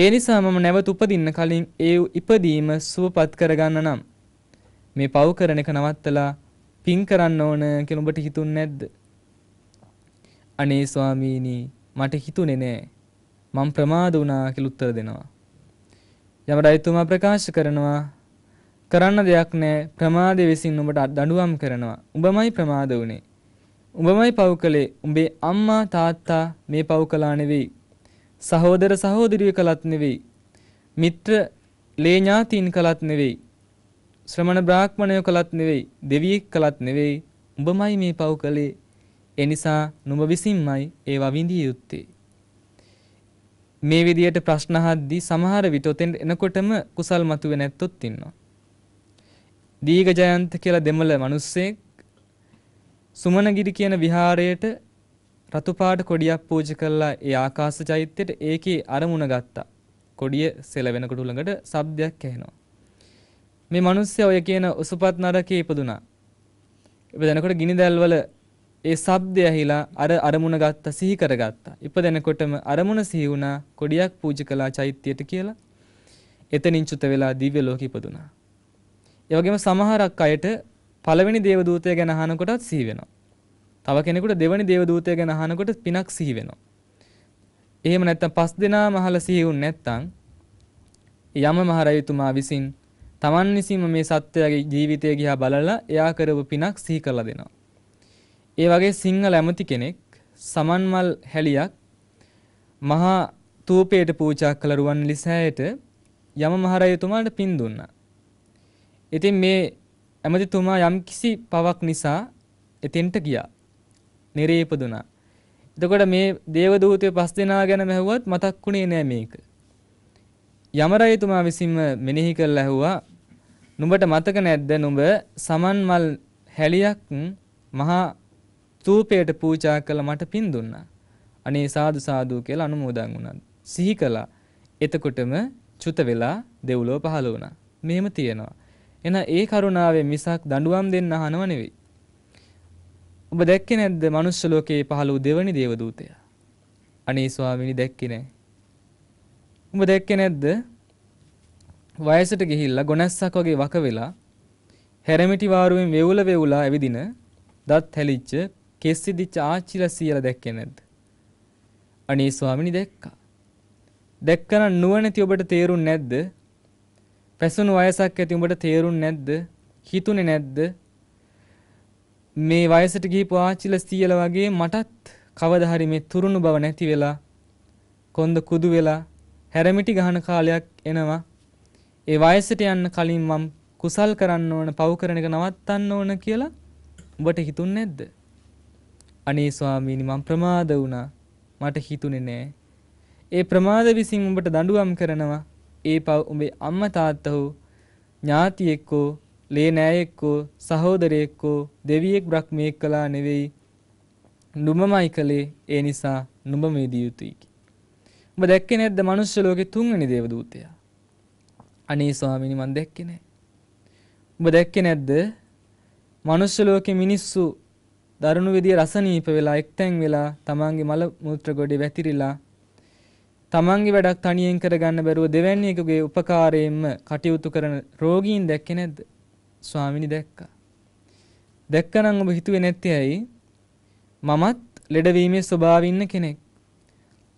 Speaker 1: ඒ නිසා මම නැවත උපදින්න කලින් ඒ ඉපදීම සුවපත් කරගන්න නම් මේ පව් කරන එක නවත්තලා පින් කරන්න ඕන කියලා උඹට හිතුන්නේ නැද්ද? අනේ ස්වාමීනි මට හිතුනේ නෑ. මම ප්‍රමාද වුණා කියලා උත්තර දෙනවා. යම රජතුමා ප්‍රකාශ කරනවා කරන්න දෙයක් නෑ ප්‍රමාදය විසින් උඹට දඬුවම් කරනවා. උඹමයි ප්‍රමාද වුනේ. උඹමයි පව් කළේ උඹේ අම්මා තාත්තා මේ පව් කළා නෙවෙයි. සහෝදර සහෝදරිය කළත් නෙවෙයි. මිත්‍ර ලේ ඥාතීන් කළත් නෙවෙයි. ශ්‍රමණ බ්‍රාහ්මණය කළත් නෙවෙයි. දෙවියෙක් කළත් නෙවෙයි. උඹමයි මේ පව් කළේ එනිසා නුඹ විසින්මයි ඒවා විඳිය යුත්තේ. මේ විදියට ප්‍රශ්න අහද්දී සමහර විට උතෙන් එනකොටම කුසල් මතුවේ නැත්තොත් ඉන්නවා. දීග ජයන්ත කියලා දෙමළ මිනිස්සෙක් සුමනගිරි කියන විහාරයට රතුපාට කොඩියක් පූජ කළා ඒ ආකාශ චෛත්‍යයට ඒකේ අරමුණ ගත්තා. කොඩිය සෙලවෙනකොට උළඟට ශබ්දයක් ඇහෙනවා. මේ මිනිස්සයා ඔය කියන උසපත් නරකයේ ඉපදුනා. ඉපදෙනකොට ගිනි දැල්වල ඒ ශබ්දය ඇහිලා අර අරමුණ ගත්ත සිහි කරගත්තා. ඉපදෙනකොටම අරමුණ සිහි වුණා කොඩියක් පූජ කළා චෛත්‍යයට කියලා. එතනින් චුත වෙලා දිව්‍ය ලෝකෙ ඉපදුනා. ඒ වගේම සමහරක් අයට පළවෙනි දේව දූතය ගැන අහනකොටත් සිහි වෙනවා. තව කෙනෙකුට දෙවනි දේව දූතය ගැන අහනකොට පිනක් සිහි වෙනවා. එහෙම නැත්නම් පස් දෙනා මහල සිහි වුන් නැත්නම් යම මහරජතුමා විසින් තමන් විසීම මේ සත්‍යයේ ජීවිතය ගියා බලලා එයා කරපු පිනක් සිහි කරලා දෙනවා. ඒ වගේ සිංහල ඇමති කෙනෙක් සමන්මල් හැලියක් මහා තූපයට පූජා කළ රුවන්වැලි සෑයට යම මහරජතුමාට පින් දුන්නා. ඉතින් මේ ඇමතිතුමා යම්කිසි පවක් නිසා එතෙන්ට ගියා. නිරේ ඉපදුනා. එතකොට මේ දේවදූතයෝ පස් දෙනා ගැන මැහුවත් මතක්ුණේ නෑ මේක. යමරජතුමා විසින්ම මෙනෙහි කරලා ඇහුවා නුඹට මතක නැද්ද නුඹ සමන්මල් හැලියක් මහා ස්තූපයට පූජා කළ මට පින් දුන්නා. අනේ සාදු සාදු කියලා අනුමෝදන් වුණා. සිහි කළා. එතකොටම චුත වෙලා දෙව්ලොව පහළ වුණා. මෙහෙම තියෙනවා. එන ඒ කරුණාවේ මිසක් දඬුවම් දෙන්න අහනව නෙවෙයි. ඔබ දැක්කේ නැද්ද මනුස්ස ලෝකයේ පහළ වූ දෙවනි දේවදූතයා? අනේ ස්වාමිනී දැක්කේ නැහැ. උඹ දැක්කේ නැද්ද? වයසට ගිහිල්ලා ගොනස්සක් වගේ වක වෙලා හැරමිටි වාරුවෙන් වෙවුල වෙවුලා ඇවිදින දත් හැලිච්ච කෙස් ඉදිච්ච ආච්චිලා සීයලා දැක්කේ නැද්ද? අනේ ස්වාමිනී දැක්කා. දැක්කනම් නුවණැති ඔබට තේරුන්නේ නැද්ද? පැසුණු වයසක් ඇති උඹට තේරුන්නේ නැද්ද? හිතුනේ නැද්ද? මේ වයසට ගිහිපු ආච්චිලා සීයලා වගේ මටත් කවදා හරි මේ තුරුණු බව නැති වෙලා කොන්ද කුදු වෙලා හැරමිටි ගහන කාලයක් එනවා. ඒ වයසට යන්න කලින් මම කුසල් කරන්න ඕන, පව් කරන එක නවත්තන්න ඕන කියලා උඹට හිතුන්නේ නැද්ද? අනේ ස්වාමීනි මම ප්‍රමාද වුණා. මට හිතුනේ නෑ. ඒ ප්‍රමාද විසින් උඹට දඬුවම් කරනවා. ඒ පව් උඹේ අම්මා තාත්තා හෝ ඥාතියෙක් හෝ ලේනෑයෙක් හෝ සහෝදරයෙක් හෝ දෙවියෙක් බ්‍රහ්මයෙක් කළා නෙවෙයි. නුඹමයි කළේ. ඒ නිසා නුඹ මේ දිය යුතුයි. උඹ දැක්කේ නැද්ද මනුෂ්‍ය ලෝකේ තුන්වෙනි දේවදූතයා? අනේ ස්වාමීනි මම දැක්කේ නෑ. ඔබ දැක්කේ නැද්ද? මනුස්ස ලෝකේ මිනිස්සු දරුණු විදිය රසනීප වෙලා එක්තැන් වෙලා තමන්ගේ මල මුත්‍ර ගොඩේ වැතිරිලා තමන්ගේ වැඩක් තනියෙන් කරගන්න බැරුව දෙවැනි එකගේ උපකාරයෙන්ම කටයුතු කරන රෝගීන් දැක්කේ නැද්ද? ස්වාමිනි දැක්කා. දැක්කනම් ඔබ හිතුවේ නැත්තේ ඇයි? මමත් ලෙඩවීමේ ස්වභාවින් කෙනෙක්.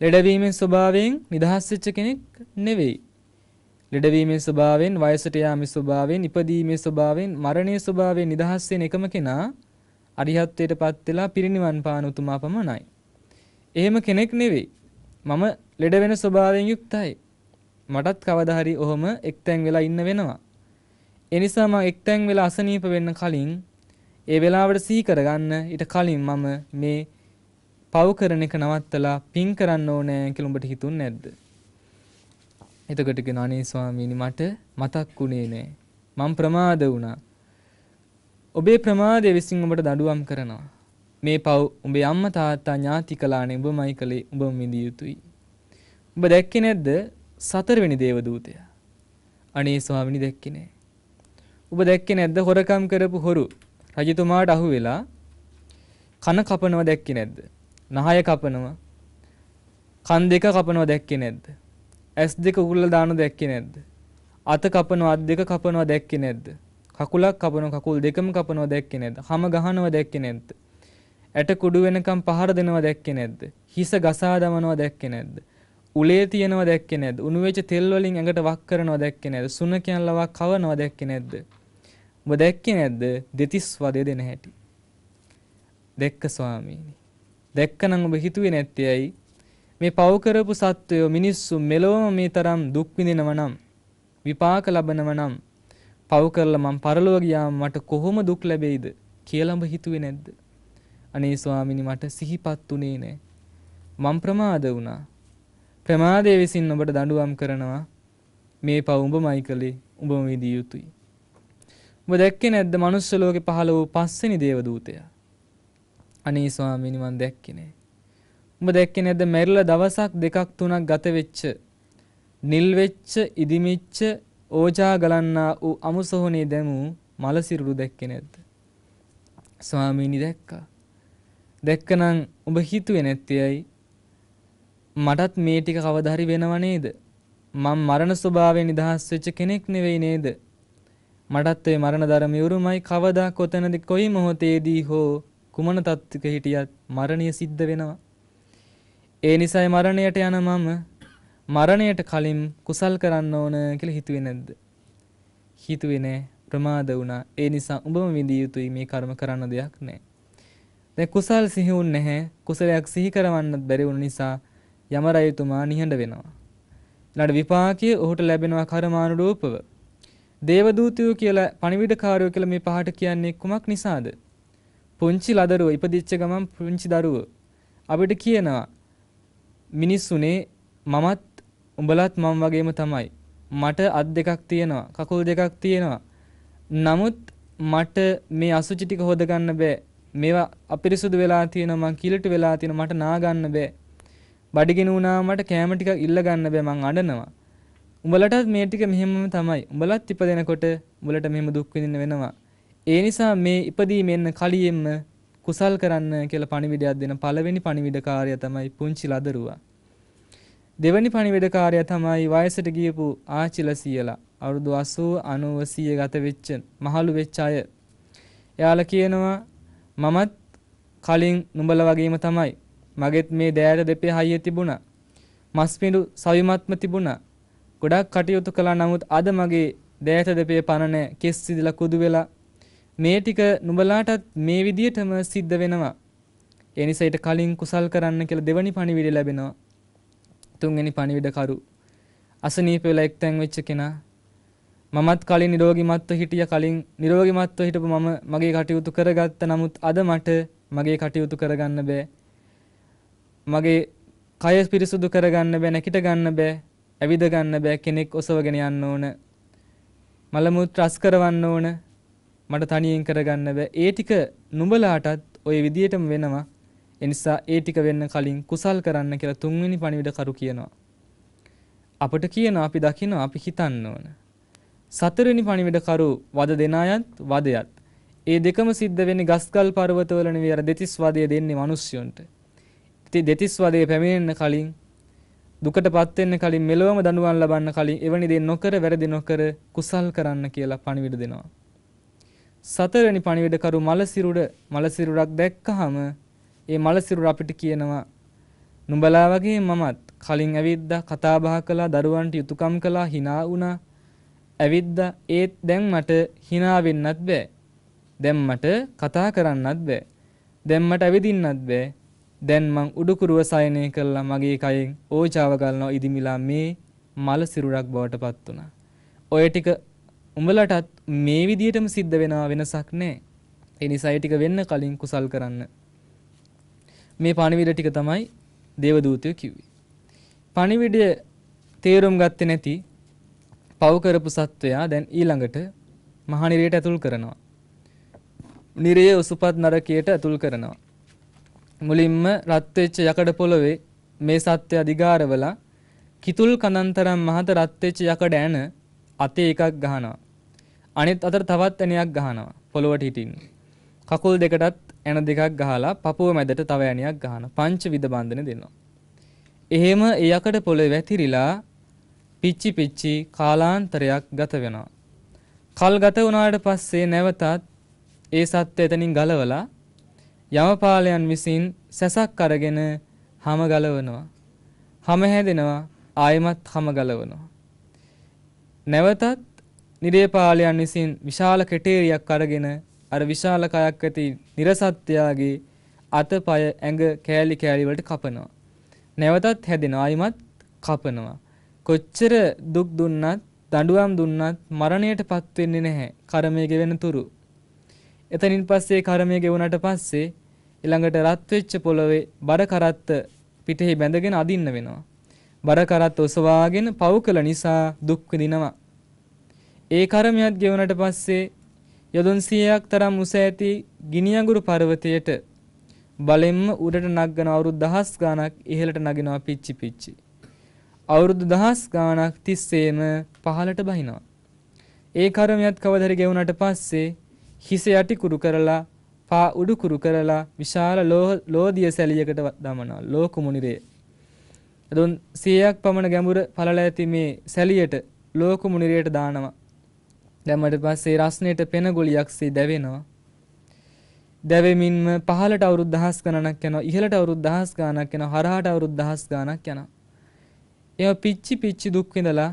Speaker 1: ලෙඩවීමේ ස්වභාවයෙන් නිදහස් වෙච්ච කෙනෙක් නෙවෙයි. ලෙඩවීමේ ස්වභාවයෙන් වයසට යාමේ ස්වභාවයෙන් ඉපදීමේ ස්වභාවයෙන් මරණයේ ස්වභාවයෙන් නිදහස් වෙන එකම කෙනා අරිහත්ත්වයට පත් වෙලා පිරිනිවන් පාන උතුමා පමණයි. එහෙම කෙනෙක් නෙවෙයි. මම ලෙඩ වෙන ස්වභාවයෙන් යුක්තයි. මටත් කවදා හරි ඔහොම එක්තැන් වෙලා ඉන්න වෙනවා. ඒ නිසා මම එක්තැන් වෙලා අසනීප වෙන්න කලින් ඒ වෙලාවට සිහි කරගන්න ඊට කලින් මම මේ පව කරන එක නවත්තලා පින් කරන්න ඕනේ කියලා උඹට හිතුන්නේ නැද්ද? එතකොට කියන අනේ ස්වාමීනි මට මතක් වුණේ නෑ. මම ප්‍රමාද වුණා. ඔබේ ප්‍රමාදය විසින් ඔබට දඩුවම් කරනවා. මේ පව් උඹේ අම්ම තාත්තා ඥාති කලානේ උඹමයි කළේ උඹ මිදිය යුතුයි. ඔබ දැක්කේ නැද්ද සතරවෙනි දේවදූතයා? අනේ ස්වාමිනී දැක්කේ නෑ. ඔබ දැක්කේ නැද්ද හොරකම් කරපු හොරු රජතුමාට අහු වෙලා කන කපනවා දැක්කේ නැද්ද? නහය කපනවා. කන් දෙක කපනවා දැක්කේ නැද්ද? ඇස් දෙක උගුල්ලා දානවා දැක්කේ නැද්ද? අත කපනවා අත් දෙක කපනවා දැක්කේ නැද්ද? කකුලක් කපනවා කකුල් දෙකම කපනවා දැක්කේ නැද්ද? හම ගහනවා දැක්කේ නැද්ද? ඇට කුඩු වෙනකම් පහර දෙනවා දැක්කේ නැද්ද? හිස ගසා දමනවා දැක්කේ නැද්ද? උලේ තියනවා දැක්කේ නැද්ද? උණු වෙච්ච තෙල් වලින් ඇඟට වක් කරනවා දැක්කේ නැද්ද? සුනකයන් ලවා කවනවා දැක්කේ නැද්ද? ඔබ දැක්කේ නැද්ද? දෙතිස් වදේ දෙන හැටි. දැක්ක ස්වාමීනි. දැක්කනම් ඔබ හිතුවේ නැත්තේ ඇයි? මේ පව කරපු සත්වයෝ මිනිස්සු මෙලොවම මේ තරම් දුක් විඳිනව නම් විපාක ලබනව නම් පව කරලා මම පරලොව ගියාම මට කොහොම දුක් ලැබෙයිද කියලාම හිතුවේ නැද්ද? අනේ ස්වාමිනි මට සිහිපත් උනේ නැහැ. මම ප්‍රමාද වුණා. ප්‍රමාදයේ විසින් ඔබට දඬුවම් කරනවා. මේ පව උඹමයි කළේ. උඹම විදිය යුතුයි. ඔබ දැක්කේ නැද්ද මනුස්ස ලෝකේ පහළ වූ පස්වෙනි දේවදූතයා? අනේ ස්වාමීනි මං දැක්කේ නෑ. ඔබ දැක්කේ නැද්ද මැරිලා දවසක් දෙකක් තුනක් ගත වෙච්ච නිල් වෙච්ච ඉදිමිච්ච ඕජා ගලන්නා වූ අමුසොහනේ දැමූ මලසිරුරු දැක්කේ නැද්ද? ස්වාමීනි දැක්කා. දැක්කනම් ඔබ හිතුවේ නැත්තේයි මටත් මේ ටික කවදා හරි වෙනව නේද? මම මරණ ස්වභාවයෙන් නිදහස් වෙච්ච කෙනෙක් නෙවෙයි නේද? මටත් ඒ මරණ ධර්මය උරුමයි කවදා කොතනද කොයි මොහොතේදී හෝ කුමන තත්ත්වයක හිටියත් මරණය සිද්ධ වෙනවා. ඒ නිසායි මරණයට යන මම මරණයට කලින් කුසල් කරන්න ඕන කියලා හිතුවේ නැද්ද? හිතුවේ නෑ ප්‍රමාද වුණා. ඒ නිසා උඹම විඳිය යුතුයි මේ කර්ම කරන්න දෙයක් නෑ. දැන් කුසල් සිහිුන් නැහැ. කුසලයක් සිහි කරවන්නත් බැරි වුණ නිසා යම රජතුමා නිහඬ වෙනවා. ඊළඟ විපාකයේ ඔහුට ලැබෙනවා කර්මානුරූපව. දේවදූතයෝ කියලා පණිවිඩකාරයෝ කියලා මේ පහට කියන්නේ කුමක් නිසාද? පුංචි ලදරුව ඉපදිච්ච ගමන් පුංචි දරුවෝ අපිට කියනවා මිනිස්සුනේ මමත් උඹලත් මම වගේම තමයි. මට අත් දෙකක් තියෙනවා. කකුල් දෙකක් තියෙනවා. නමුත් මට මේ අසුචි ටික හොද ගන්න බෑ. මේවා අපිරිසුදු වෙලා තියෙනවා. මං කිලට වෙලා තියෙනවා. මට නා ගන්න බෑ. බඩගිනි වුණා මට කෑම ටිකක් ඉල්ල ගන්න බෑ. මං අඬනවා. උඹලටත් මේ ටික මෙහෙමම තමයි. උඹලත් ඉපදෙනකොට උඹලට මෙහෙම දුක් විඳින්න වෙනවා. ඒ නිසා මේ ඉපදීමෙන් කලියෙන්ම කුසල් කරන්න කියලා පණිවිඩයක් දෙන පළවෙනි පණිවිඩකාරය තමයි පුංචි ලදරුවා. දෙවනි පණිවිඩ කාර්යය තමයි වයසට ගියපු ආච්චිලා සීයලා අවුරුදු 80 90 ගත වෙච්ච මහලු වෙච්ච අය. එයාලා කියනවා මමත් කලින් නුඹලා වගේම තමයි. මගෙත් මේ දෑයට දෙපේ හයිය තිබුණා. මස්පිඬු සවිමත්ම තිබුණා. ගොඩක් කටයුතු කළා නමුත් අද මගේ දෑයට දෙපේ පණ නැහැ. කෙස් සිදිලා කුදු වෙලා. මේ ටික නුඹලාටත් මේ විදියටම සිද්ධ වෙනවා. ඒ නිසා ඊට කලින් කුසල් කරන්න කියලා දෙවනි පණිවිඩය ලැබෙනවා. තුන්වෙනි පණිවිඩකරු අසනීප වෙලා එක්තැන් වෙච්ච කෙනා මමත් කලින් නිරෝගිමත්ව හිටිය කලින් නිරෝගිමත්ව හිටපු මම මගේ කටයුතු කරගත්ත නමුත් අද මට මගේ කටයුතු කරගන්න බෑ මගේ කය පිරිසුදු කරගන්න බෑ නැකිට ගන්න බෑ ඇවිද ගන්න බෑ කෙනෙක් ඔසවගෙන යන්න ඕන මලමුත් රස් කරවන්න ඕන මට තනියෙන් කරගන්න බෑ ඒ ටික නුඹලාටත් ওই විදියටම වෙනවා එනිසා ඒ ටික වෙන්න කලින් කුසල් කරන්න කියලා තුන්වෙනි පණිවිඩ කරු කියනවා. අපට කියනවා අපි දකිනවා අපි හිතන්න ඕන. සතරවෙනි පණිවිඩ කරු වද දෙන අයත් වදයත්. ඒ දෙකම සිද්ධ වෙන්නේ ගස්කල් පර්වතවල නෙවෙයි අර දෙතිස් වදය දෙන්නේ මිනිස්සුන්ට. ඉතින් දෙතිස් වදය පැමිණෙන්න කලින් දුකටපත් වෙන්න කලින් මෙලොවම දඬුවම් ලබන්න කලින් එවැනි දේ නොකර වැරදි නොකර කුසල් කරන්න කියලා පණිවිඩ දෙනවා. සතරවෙනි පණිවිඩ කරු මලසිරුඩ මලසිරුරක් දැක්කහම ඒ මලසිරුර අපිට කියනවා නුඹලා වගේ මමත් කලින් ඇවිද්දා කතා බහ කළා දරුවන්ට යුතුයකම් කළා hina වුණා ඇවිද්දා ඒත් දැන් මට hina වෙන්නත් බෑ දැන් මට කතා කරන්නත් බෑ දැන් මට ඇවිදින්නත් බෑ දැන් මං උඩුකුරුව සයනය කළා මගේ කයෙන් ඕචාව ගන්නවා ඉදිමිලා මේ මල සිරුරක් බවට පත් වුණා. ඔය ටික උඹලටත් මේ විදියටම සිද්ධ වෙනවා වෙනසක් නැහැ. ඒ නිසා ටික වෙන්න කලින් කුසල් කරන්න. මේ පණිවිඩ ටික තමයි දේවදූතයෝ කිව්වේ. පණිවිඩය තේරුම් ගත්තේ නැති පව කරපු සත්වයා දැන් ඊළඟට මහනිරයට ඇතුල් කරනවා. නිරය උසුපත් නරකයට ඇතුල් කරනවා. මුලින්ම රත් වෙච්ච යකඩ පොළවේ මේ සත්වයා දිගාරවලා කිතුල් කඳන්තරම් මහත රත් වෙච්ච යකඩ ඇන අතේ එකක් ගහනවා. අනිත් අතට තවත් ඇණයක් ගහනවා පොළොවට හිටින්න. කකුල් දෙකටත් ඇන දෙකක් ගහලා පපුව මැදට තව ඇණයක් ගහන පංච විද බන්ධන දෙනවා. එහෙම ඒ යකඩ පොළේ වැතිරිලා පිච්චි පිච්චි කාලාන්තරයක් ගත වෙනවා. කල් ගත වුණාට පස්සේ නැවතත් ඒ සත්ත්ව එතනින් ගලවලා යමපාලයන් විසින් සැසක් අරගෙන හැම ගලවනවා. හැම හැදෙනවා ආයමත් හැම ගලවනවා. නැවතත් නිරේපාලයන් විසින් විශාල කෙටේරියක් අරගෙන අර විශාල කයක් ඇති නිර්සත්‍යයාගේ අතපය ඇඟ කෑලි කෑලි වලට කපනවා. නැවතත් හැදෙනවා අයිමත් කපනවා. කොච්චර දුක් දුන්නත් දඬුවම් දුන්නත් මරණයටපත් වෙන්නේ නැහැ කර්මය ගෙවෙන තුරු. එතනින් පස්සේ කර්මය ගෙවුනට පස්සේ ඊළඟට රත් වෙච්ච පොළවේ බර කරත්ත පිටෙහි බැඳගෙන අදින්න වෙනවා. බර කරත්ත ඔසවාගෙන පව් කළ නිසා දුක් විඳිනවා. ඒ කර්මයක් ගෙවුනට පස්සේ යොදුන් 100ක් තරම් උස ඇති ගිනිඅඟුරු පර්වතයට බලෙන්ම උඩට නගන අවුරුදු දහස් ගාණක් ඉහළට නගිනවා පිච්චි පිච්චි. අවුරුදු දහස් ගාණක් තිස්සේම පහළට බහිනවා. ඒ කර්මයක් කවදරි ගෙවුනට පස්සේ හිස යටි කුරු කරලා පා උඩු කුරු කරලා විශාල ලෝදිය සැලියකට දමනවා ලෝකුමුනිරේ. දුන් 100ක් පමණ ගැඹුර පළල ඇති මේ සැලියට ලෝකුමුනිරයට දානවා. දැමට පස්සේ රස්නයට පෙන ගුලියක්සේ දැවෙනවා. දැවෙමින්ම පහලට අවුරුදු දහස් ගණනක් යනවා. ඉහළට අවුරුදු දහස් ගණනක් යනවා. හරහාට අවුරුදු දහස් ගණනක් යනවා. ඒව පිච්චි පිච්චි දුක් විඳලා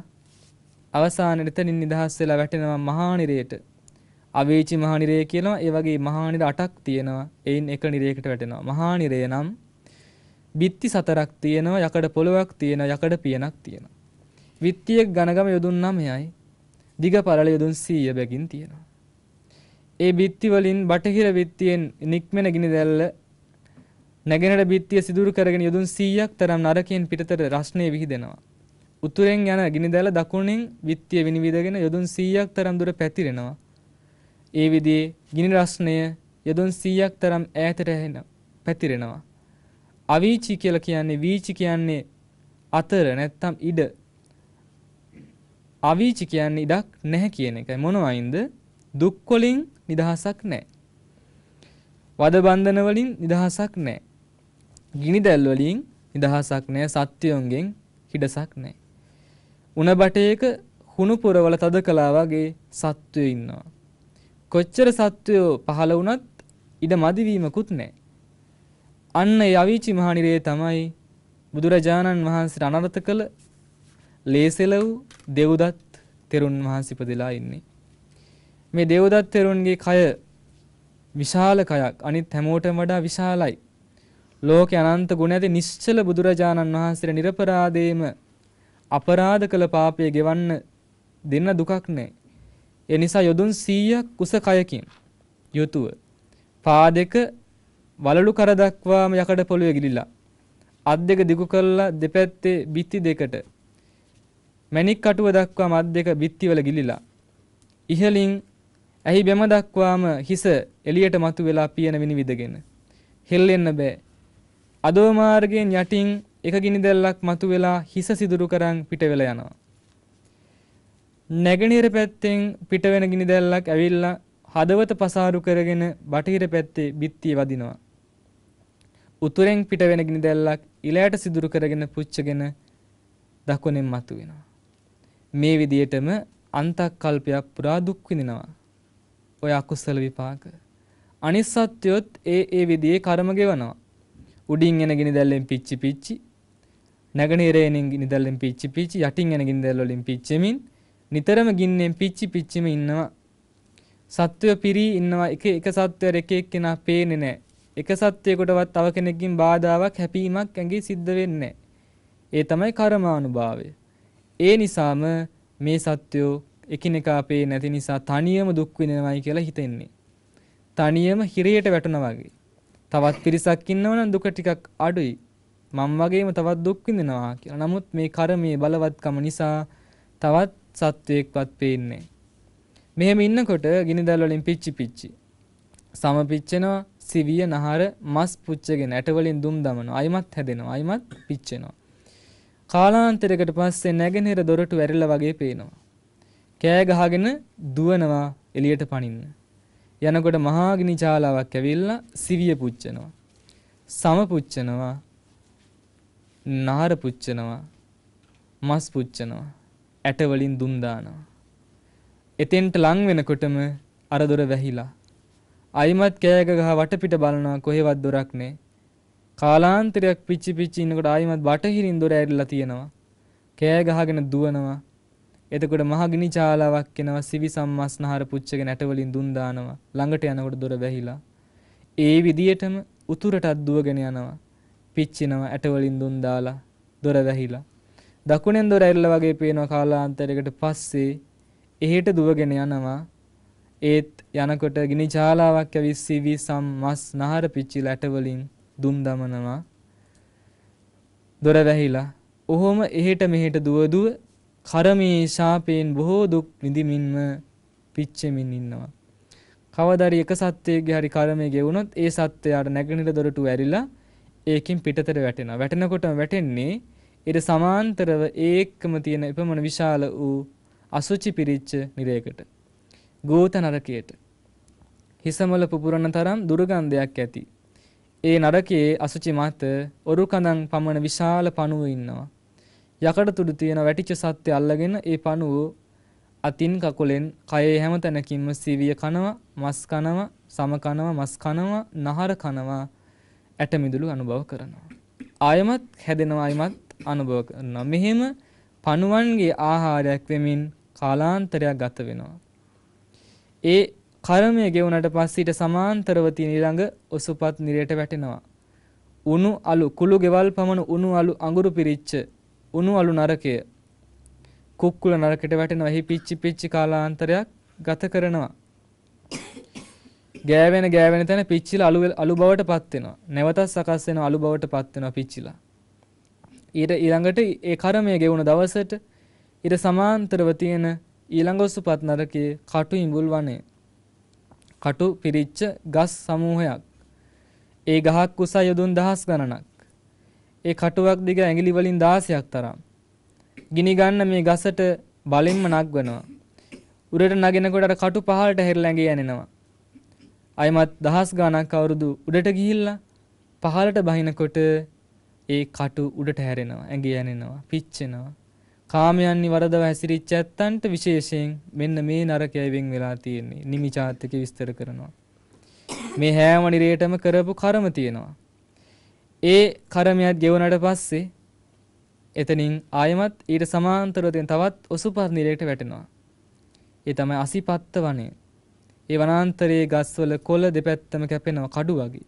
Speaker 1: අවසානයේ තනින් නිදහස් වෙලා වැටෙනවා මහා නිරයට. අවීචි මහා නිරය කියලා ඒ වගේ මහා නිර 8ක් තියෙනවා. එයින් එක නිරයකට වැටෙනවා. මහා නිරය නම් බිත්ති සතරක් තියෙනවා. යකඩ පොලොවක් තියෙනවා. යකඩ පියනක් තියෙනවා. විත්තියක් ගණගම යොදුන් 9යි. දිග පළල යොදුන් 100 බැගින් තියෙනවා. ඒ බිත්ති වලින් බටහිර බිත්තියෙන් නික්මෙන ගිනි දැල්ල නැගෙනට බිත්තිය සිදුරු කරගෙන යොදුන් 100ක් තරම් නරකයෙන් පිටතට රස්නේ විහිදෙනවා. උතුරෙන් යන ගිනිදැල දකුණෙන් බිත්තිය විනිවිදගෙන යොදුන් 100ක් තරම් දුර පැතිරෙනවා. ඒ විදිහේ ගිනි රස්නය යොදුන් 100ක් තරම් ඈතට ඇහෙන පැතිරෙනවා. අවීචි කියලා කියන්නේ වීචි කියන්නේ අතර නැත්තම් ඉඩ අවීචි කියන්නේ ඉඩක් නැහැ කියන එකයි මොනවයින්ද දුක් වලින් නිදහසක් නැහැ වද බන්ධන වලින් නිදහසක් නැහැ ගිනි දැල් වලින් නිදහසක් නැහැ සත්‍යයෙන් හිඩසක් නැහැ උණ බටයක හුණු පුරවල තද කළා වගේ සත්වයෝ ඉන්නවා. කොච්චර සත්වයෝ පහළ වුණත් ඉඩ මදිවීමකුත් නැහැ. අන්න ඒ අවීචි මහනිරේ තමයි බුදුරජාණන් වහන්සේ අනර්ථ කළ ලේසෙලව් දෙව්දත් තෙරුන් වහන්සේ ඉපදලා ඉන්නේ. මේ දෙව්දත් තෙරුන්ගේ කය විශාල කයක් අනිත් හැමෝටම වඩා විශාලයි. ලෝක අනන්ත ගුණ ඇති නිශ්චල බුදුරජාණන් වහන්සේට නිර්පරාදේම අපරාධ කළ පාපය ගෙවන්න දෙන්න දුකක් නැහැ. ඒ නිසා යොදුන් 100ක් කුස කයකින් යුතුව පාදක වලලු කර දක්වාම යකඩ පොළවේ ගිලිලා අත් දෙක දිගු කරලා දෙපැත්තේ බිත්ති දෙකට මැණික් කටුව දක්වා මත් දෙක බිත්තිවල ගිලිලා ඉහලින් ඇහි බැම දක්වාම හිස එළියට මතු වෙලා පියන විනිවිදගෙන හෙල්ලෙන්න බෑ අදෝ මාර්ගයෙන් යටින් එක ගිනි දැල්ලක් මතු වෙලා හිස සිදුරු කරන් පිට වෙලා යනවා නැගෙනහිර පැත්තෙන් පිට වෙන ගිනි දැල්ලක් ඇවිල්ලා හදවත පසාරු කරගෙන බටහිර පැත්තේ බිත්තිය වදිනවා. උතුරෙන් පිට වෙන ගිනි දැල්ලක් ඉලයට සිදුරු කරගෙන පුච්චගෙන දකුණෙන් මතුවෙනවා. මේ විදියටම අන්තක් කල්පයක් පුරා දුක් විඳිනවා. ඔය අකුසල විපාක. අනිත් සත්‍යොත් ඒ ඒ විදිහේ කර්ම ගෙවනවා. උඩින් එන ගිනි දැල්ලෙන් පිච්චි පිච්චි, නැගෙනහිරේ එන ගිනි දැල්ලෙන් පිච්චි පිච්චි, යටින් එන ගිනි දැල් වලින් පිච්චෙමින් නිතරම ගින්නෙන් පිච්චි පිච්චිම ඉන්නවා. සත්වය පිරී ඉන්නවා. එක එක සත්වයර එක එක්කෙනා පේන්නේ නැහැ. එක සත්වයකටවත් තව කෙනෙක්ගෙන් බාධාවක් හැපීමක් ඇඟේ සිද්ධ වෙන්නේ නැහැ. ඒ තමයි කර්මානුභාවය. ඒ නිසාම මේ සත්වෝ එකිනෙකා අපේ නැති නිසා තනියම දුක් විඳිනවයි කියලා හිතෙන්නේ. තනියම හිරියට වැටෙනවා වගේ. තවත් පිරිසක් ඉන්නවනම් දුක ටිකක් අඩුයි. මම වගේම තවත් දුක් විඳිනවා කියලා. නමුත් මේ කර්මයේ බලවත්කම නිසා තවත් සත්වයක්වත් පේන්නේ මෙහෙම ඉන්නකොට ගිනිදල් වලින් පිච්චි පිච්චි. සම පිච්චෙනවා, සිවිය, නහර, මස් පුච්චගෙන ඇට වලින් දුම් දමනවා. අයිමත් හැදෙනවා. අයිමත් පිච්චෙනවා. කාලාන්තරයකට පස්සේ නැගෙනහිර දොරටු ඇරිලා වගේ පේනවා. කෑ ගහගෙන දුවනවා එළියට පනින්න. යනකොට මහාගිනි ශාලාවක් ඇවිල්ලා සිවිය පුච්චනවා. සම පුච්චනවා. නාර පුච්චනවා. මස් පුච්චනවා. ඇට වලින් දුම් දානවා. එතෙන්ට ලං වෙනකොටම අර දොර වැහිලා. අයිමත් කෑග ගහ වටපිට බලනවා කොහෙවත් දොරක් නෑ. කාලාන්තරයක් පිච්චි පිච්චි ඉන්නකොට ආයිමත් බටහිරින් දොර ඇරිලා තියෙනවා. කෑ ගහගෙන දුවනවා. එතකොට මහගිනි චාලාවක් එනවා සිවි සම්මස්නහර පුච්චගෙන ඇටවලින් දුන් දානවා. ළඟට යනකොට දොර වැහිලා. ඒ විදියටම උතුරටත් දුවගෙන යනවා. පිච්චිනවා ඇටවලින් දුන් දාලා දොර වැහිලා. දකුණෙන් දොර ඇරිලා වගේ පේනවා කාලාන්තරයකට පස්සේ එහෙට දුවගෙන යනවා. ඒත් යනකොට ගිනි ජාලාවක් ඇවිස්සී වී සම්මස් නහර පිච්චිල ඇටවලින් දුම් දමනවා දොර වැහිලා ඔහොම එහෙට මෙහෙට දුවදුව කරමේ ශාපයෙන් බොහෝ දුක් විඳිමින්ම පිච්චෙමින් ඉන්නවා. කවදාරි එක සත්‍යයේ හරි කර්මය ගෙවුනොත් ඒ සත්‍යයට නැගිනිර දොරටු ඇරිලා ඒකින් පිටතට වැටෙනවා. වැටෙනකොටම වැටෙන්නේ ඊට සමාන්තරව ඒකම තියෙන එපමණ විශාල වූ අසුචි පිරිච්ච නිරයකට. ගෝත නරකයට. හිසමල පුපුරන තරම් දුර්ගන්ධයක් ඇති. ඒ නරකයේ අසුචි මත ඔරු කඳන් පමණ විශාල පණුව ඉන්නවා. යකඩ තුඩු තියෙන වැටිච්ච සත්‍ය අල්ලගෙන ඒ පණුව අතින් කකුලෙන් කයේ හැම තැනකින්ම සිවිය කනවා, මස් කනවා, සම කනවා, මස් කනවා, නහර කනවා, ඇට මිදුළු අනුභව කරනවා. ආයමත් හැදෙනවා ආයමත් අනුභව කරනවා. මෙහෙම පණුවන්ගේ ආහාරයක් වෙමින් කාලාන්තරයක් ගත වෙනවා. ඒ කර්මය ගෙවුනට පස්සීට සමාන්තරව තියෙන ඊළඟ ඔසුපත් නිරයට වැටෙනවා. උණු අලු කුළු ගෙවල් පමණ උණු අලු අඟුරු පිරිච්ච උණු අලු නරකය කුක්කුල නරකට වැටෙනවා. එහි පිච්චි පිච්චි කාලාන්තරයක් ගත කරනවා. ගෑවෙන ගෑවෙන තැන පිච්චිලා අලු අලු බවට පත් වෙනවා. නැවතත් සකස් වෙන අලු බවට පත් වෙනවා පිච්චිලා. ඊට ඊළඟට ඒ කර්මය ගෙවුන දවසට ඊට සමාන්තරව තියෙන ඊළඟ ඔසුපත් නරකයේ කටු ඉඹුල් වනේ. කටු පිරිච්ච ගස් සමූහයක්. ඒ ගහක් උස යොදුන් දහස් ගණනක්. ඒ කටුවක් දිග ඇඟිලි වලින් 16ක් තරම්. ගිනි ගන්න මේ ගසට බලින්ම නගවනවා. උඩට නගෙනකොට අර කටු පහළට හැරිලැඟී යනිනවා. අයමත් දහස් ගණක් අවුරුදු උඩට ගිහිල්ලා පහළට බහිනකොට ඒ කටු උඩට හැරෙනවා, ඇඟේ යනිනවා, පිච්චෙනවා. කාමයන් වරදව හැසිරිච්ච ඇත්තන්ට විශේෂයෙන් මෙන්න මේ නරකයයි වෙන් වෙලා තියෙන්නේ. නිමි චාත්‍යක විස්තර කරනවා. මේ හැම නිරේටම කරපු කර්ම තියෙනවා. ඒ කර්මයක් ගෙවුනට පස්සේ එතනින් ආයමත් ඊට සමාන්තරව තියෙන තවත් ඔසුපත් නිරේට වැටෙනවා. ඒ තමයි අසිපත්ත වනය. ඒ වනාන්තරයේ ගස්වල කොළ දෙපැත්තම කැපෙනවා කඩු වගේ.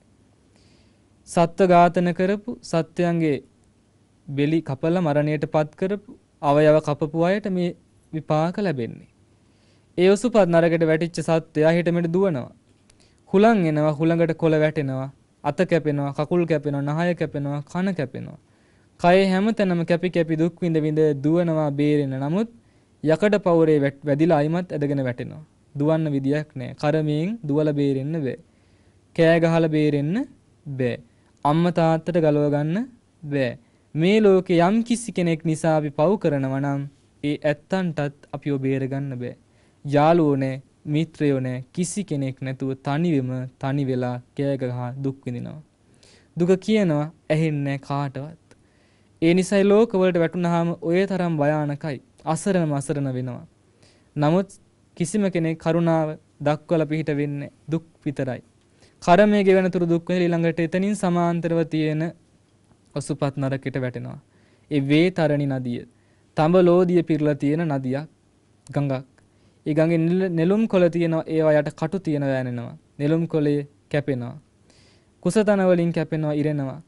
Speaker 1: සත්ව ඝාතන කරපු සත්වයන්ගේ බෙලි කපල මරණයට පත් කරපු අවයව කපපු අයට මේ විපාක ලැබෙන්නේ. ඒ ඔසුපත් නරකට වැටිච්ච සත්වයා හිටමෙට දුවනවා. හුලං එනවා හුලඟට කොළ වැටෙනවා. අත කැපෙනවා, කකුල් කැපෙනවා, නහය කැපෙනවා, කන කැපෙනවා. කය හැමතැනම කැපි කැපි දුක් විඳ විඳ දුවනවා බේරෙන. නමුත් යකඩ පවුරේ වැදිලා අයිමත් ඇදගෙන වැටෙනවා. දුවන්න විදියක් නැහැ. කරමයෙන් දුවලා බේරෙන්න බෑ. කෑ ගහලා බේරෙන්න බෑ. අම්මා තාත්තට ගලව ගන්න බෑ. මේ ලෝකේ යම් කිසි කෙනෙක් නිසා අපි පව් කරනවා නම් ඒ ඇත්තන්ටත් අපිව බේරගන්න බෑ. යාළුවෝ නෑ, මිත්‍රයෝ නෑ, කිසි කෙනෙක් නැතුව තනිවෙම තනි වෙලා කෑගහ දුක් විඳිනවා. දුක කියනවා ඇහෙන්නේ කාටවත්. ඒ නිසයි ලෝකවලට වැටුනහම ඔය තරම් භයානකයි. අසරණම අසරණ වෙනවා. නමුත් කිසිම කෙනෙක් කරුණාව දක්වලා පිහිට වෙන්නේ දුක් විතරයි. කර්මයේ ගෙවෙනතුරු දුක් වෙන ඊළඟට එතනින් සමාන්තරව තියෙන ඔසුපත් නරකයට වැටෙනවා. ඒ වේතරණි නදිය. තඹ ලෝදිය පිරලා තියෙන නදියක් ගඟක්. ඒ ගඟේ නෙළුම් කොළ තියෙන ඒවා යට කටු තියෙන වැනෙනවා. නෙළුම් කොළේ කැපෙනවා. කුසතන වලින් කැපෙනවා ඉරෙනවා.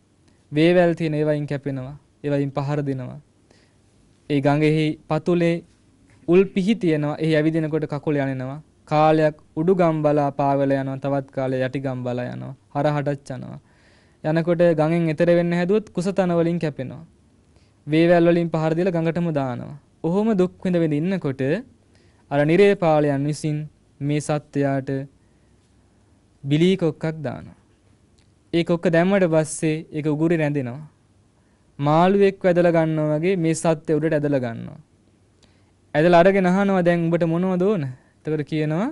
Speaker 1: වේවැල් තියෙන ඒවායින් කැපෙනවා. ඒවායින් පහර දෙනවා. ඒ ගඟෙහි පතුලේ උල් පිහි තියෙනවා. එහි ඇවිදිනකොට කකුල යනෙනවා. කාලයක් උඩු ගම් බලා පාවල යනවා තවත් කාලේ යටි ගම් බලා යනවා හරහටත් යනවා යනකොට ගඟෙන් එතර වෙන්න හැදුවොත් කුසතන වලින් කැපෙනවා. වේවැල් වලින් පහර දීලා ගඟටම දානවා. ඔහොම දුක් විඳ විඳ ඉන්නකොට අර නිරේපාලයන් විසින් මේ සත්වයාට බිලි කොක්කක් දානවා. ඒ කොක්ක දැම්මට පස්සේ ඒක උගුරේ රැඳෙනවා. මාළුවෙක් වැදලා ගන්නවා වගේ මේ සත්ත්වය උඩට ඇදලා ගන්නවා. ඇදලා අරගෙන අහනවා දැන් උඹට මොනවද ඕන? එතකොට කියනවා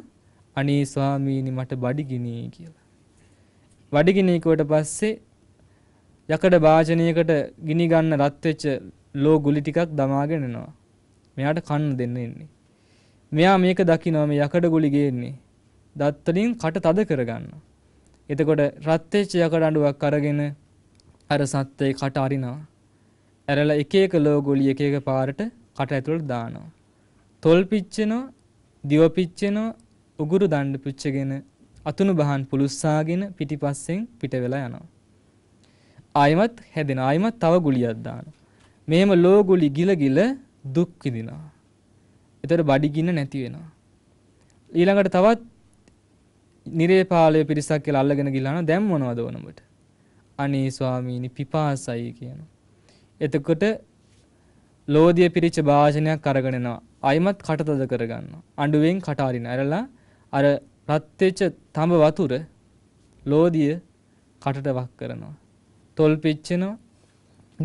Speaker 1: අනේ ස්වාමීනි මට බඩගිනි කියලා. වඩිගිනියකුවට පස්සේ යකඩ භාජනයකට ගිනි ගන්න රත් වෙච්ච ලෝ ගුලි ටිකක් දමාගෙන එනවා. මෙයාට කන්න දෙන්න ඉන්නේ. මෙයා මේක දකිනවා මේ යකඩ ගුලි ගේන්නේ. දත් වලින් කට තද කරගන්න. එතකොට රත් වෙච්ච යකඩ අඬුවක් අරගෙන අර සත්ත්වේ කට අරිනවා. ඇරලා එක එක ලෝ ගුලි එක එක පාරට කට ඇතුළට දානවා. තොල් පිච්චෙනවා, දිව පිච්චෙනවා, උගුරු දණ්ඩ පිච්චගෙන අතුණු බහන් පුලුස්සාගෙන පිටිපස්සෙන් පිට වෙලා යනවා. ආයමත් හැදෙන ආයමත් තව ගුලියක් දාන. මෙහෙම ලෝ ගුලි ගිල ගිල දුක් විඳිනවා. ඒතර බඩගින්න නැති වෙනවා. ඊළඟට තවත් නිරේපාලයේ පිරිසක් කියලා අල්ලගෙන ගිලාන දැන් මොනවද වොනඹට? අනේ ස්වාමීනි පිපාසයි කියනවා. එතකොට ලෝධිය පිරිච්ච භාෂණයක් අරගෙන එනවා. ආයමත් කටතද කරගන්නවා. අඬුවෙන් කට අරින. අරලා අර රත්වෙච්ච තඹ වතුර ලෝදිය කටට වක් කරනවා. තොල් පිච්චෙනවා,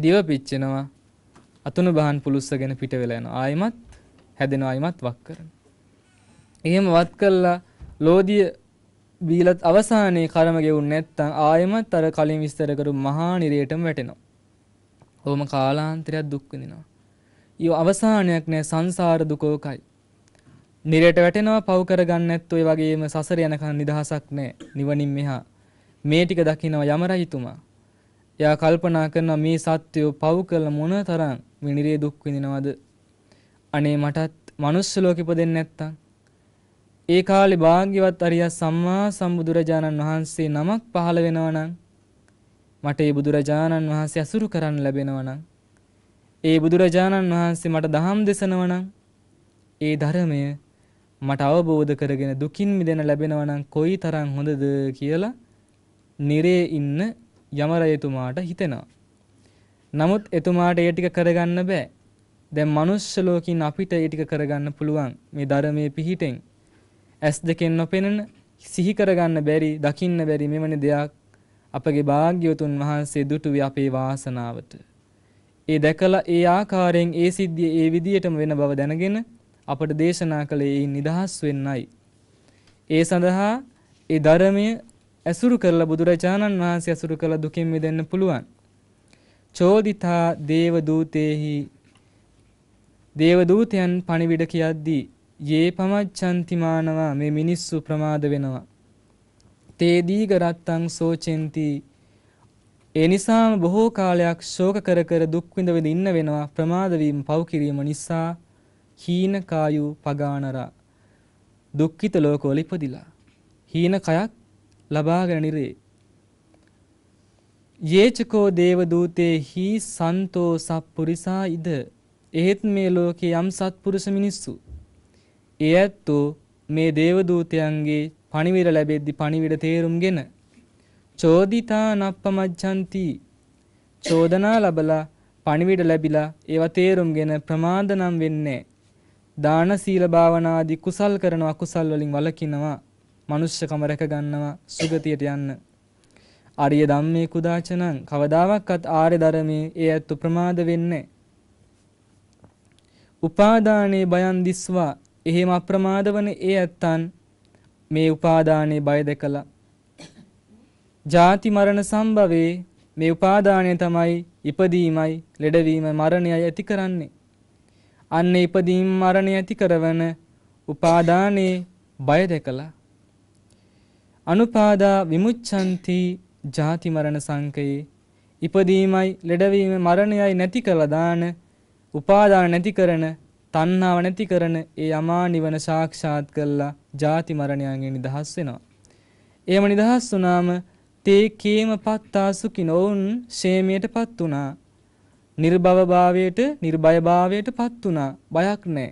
Speaker 1: දිව පිච්චෙනවා, අතුණු බහන් පුලුස්සගෙන පිට වෙලා යනවා. ආයිමත් හැදෙනවා, ආයිමත් වක් කරනවා. එහෙම වත් කළා ලෝදිය බීලත් අවසානයේ කර්ම ගෙවුන්නේ නැත්නම් ආයෙමත් අර කලින් විස්තර කරපු මහා නිරයටම වැටෙනවා. ඕම කාලාන්තරයක් දුක් විඳිනවා. ඊව අවසානයක් නෑ සංසාර දුකෝකයි. නිරයට වැටෙනවා පව් කරගන්න නැත්තු ඒ වගේම සසර යනකන් නිදහසක් නැහැ නිවනින් මෙහා මේ ටික දකිනවා යම රහිතුමා එයා කල්පනා කරනවා මේ සත්‍යය පව් කළ මොන තරම් මේ නිරේ දුක් විඳිනවද අනේ මටත් මනුස්ස ලෝකෙ ඉපදෙන්නේ නැත්තම් ඒ කාලේ භාග්‍යවත් අරිය සම්මා සම්බුදුරජාණන් වහන්සේ නමක් පහළ වෙනවා නම් මට ඒ බුදුරජාණන් වහන්සේ අසුරු කරන්න ලැබෙනවා නම් ඒ බුදුරජාණන් වහන්සේ මට දහම් දෙසනවා නම් ඒ ධර්මය මට අවබෝධ කරගෙන දුකින් මිදෙන ලැබෙනවා නම් කොයි තරම් හොඳද කියලා නිරේ ඉන්න යමරයතුමාට හිතෙනවා. නමුත් එතුමාට ඒ ටික කරගන්න බෑ. දැන් මනුස්ස ලෝකින් අපිට ඒ ටික කරගන්න පුළුවන් මේ ධර්මයේ පිහිටෙන්. ඇස් දෙකෙන් නොපෙනෙන සිහි කරගන්න බැරි, දකින්න බැරි මෙවැනි දෙයක් අපගේ භාග්‍යවතුන් වහන්සේ දුටුවේ අපේ වාසනාවට. ඒ දැකලා ඒ ආකාරයෙන් ඒ සිද්ධිය ඒ විදියටම වෙන බව දැනගෙන අපට දේශනා කළේ නිදහස් වෙන්නයි. ඒ සඳහා ඒ ධර්මය ඇසුරු කරලා බුදුරජාණන් වහන්සේ ඇසුරු කළ දුකින් මිදෙන්න පුළුවන්. චෝදිතා දේව දූතේහි දේව දූතයන් පණිවිඩ කියද්දී යේ පමච්ඡන්තිමානවා මේ මිනිස්සු ප්‍රමාද වෙනවා. තේ දීගරත්තං සෝචෙන්ති ඒ නිසාම බොහෝ කාලයක් ශෝක කර කර දුක් විඳ ඉන්න වෙනවා ප්‍රමාද වීම පව් කිරීම නිසා හීන කායු පගානරා දුක්ඛිත ලෝකවල ඉපදිලා හීන කයක් ලබාගෙන නිරේ යේචකෝ දේව දූතේ හි සන්තෝ සප්පුරිසා ඉද එහෙත් මේ ලෝකේ යම් සත්පුරුෂ මිනිස්සු ඒ ඇත්තෝ මේ දේව දූතයන්ගේ පණිවිඩ ලැබෙද්දි පණිවිඩ තේරුම්ගෙන චෝදිතා නප්පමජ්ජಂತಿ චෝදනා ලබලා පණිවිඩ ලැබිලා ඒවා තේරුම්ගෙන ප්‍රමාද නම් වෙන්නේ දාන සීල භාවනාදී කුසල් කරන අකුසල් වලින් වළකිනවා මනුෂ්‍යකම රැක ගන්නවා සුගතියට යන්න ආර්ය ධම්මේ කුදාචනං කවදාවත් ආර්ය ධර්මයේ ඒ ඇත්ත ප්‍රමාද වෙන්නේ උපාදානේ බයන් දිස්වා එහෙම අප්‍රමාද වන ඒ ඇත්තන් මේ උපාදානේ බය දැකලා ජාති මරණ සම්භවේ මේ උපාදානය තමයි ඉපදීමයි ලෙඩවීමයි මරණයයි ඇති කරන්නේ අන්න ඉපදීම් මරණය ඇති කරවන උපාදානයේ බය දැකලා අනුපාදා විමුච්ඡන්ති ජාති මරණ සංකේ ඉපදීමයි ලෙඩවීම මරණයයි නැති කළා දාන උපාදාන නැති කරන තණ්හාව නැති කරන ඒ අමා නිවන සාක්ෂාත් කළා ජාති මරණයන්ගෙන් නිදහස් වෙනවා. එහෙම නිදහස් වුණාම තේ කේම පත්තා සුඛිනෝන් ෂේමියටපත් වුණා. නිර්භවභාවයට නිර්භයභාවයට පත් වුණා. බයක් නැහැ.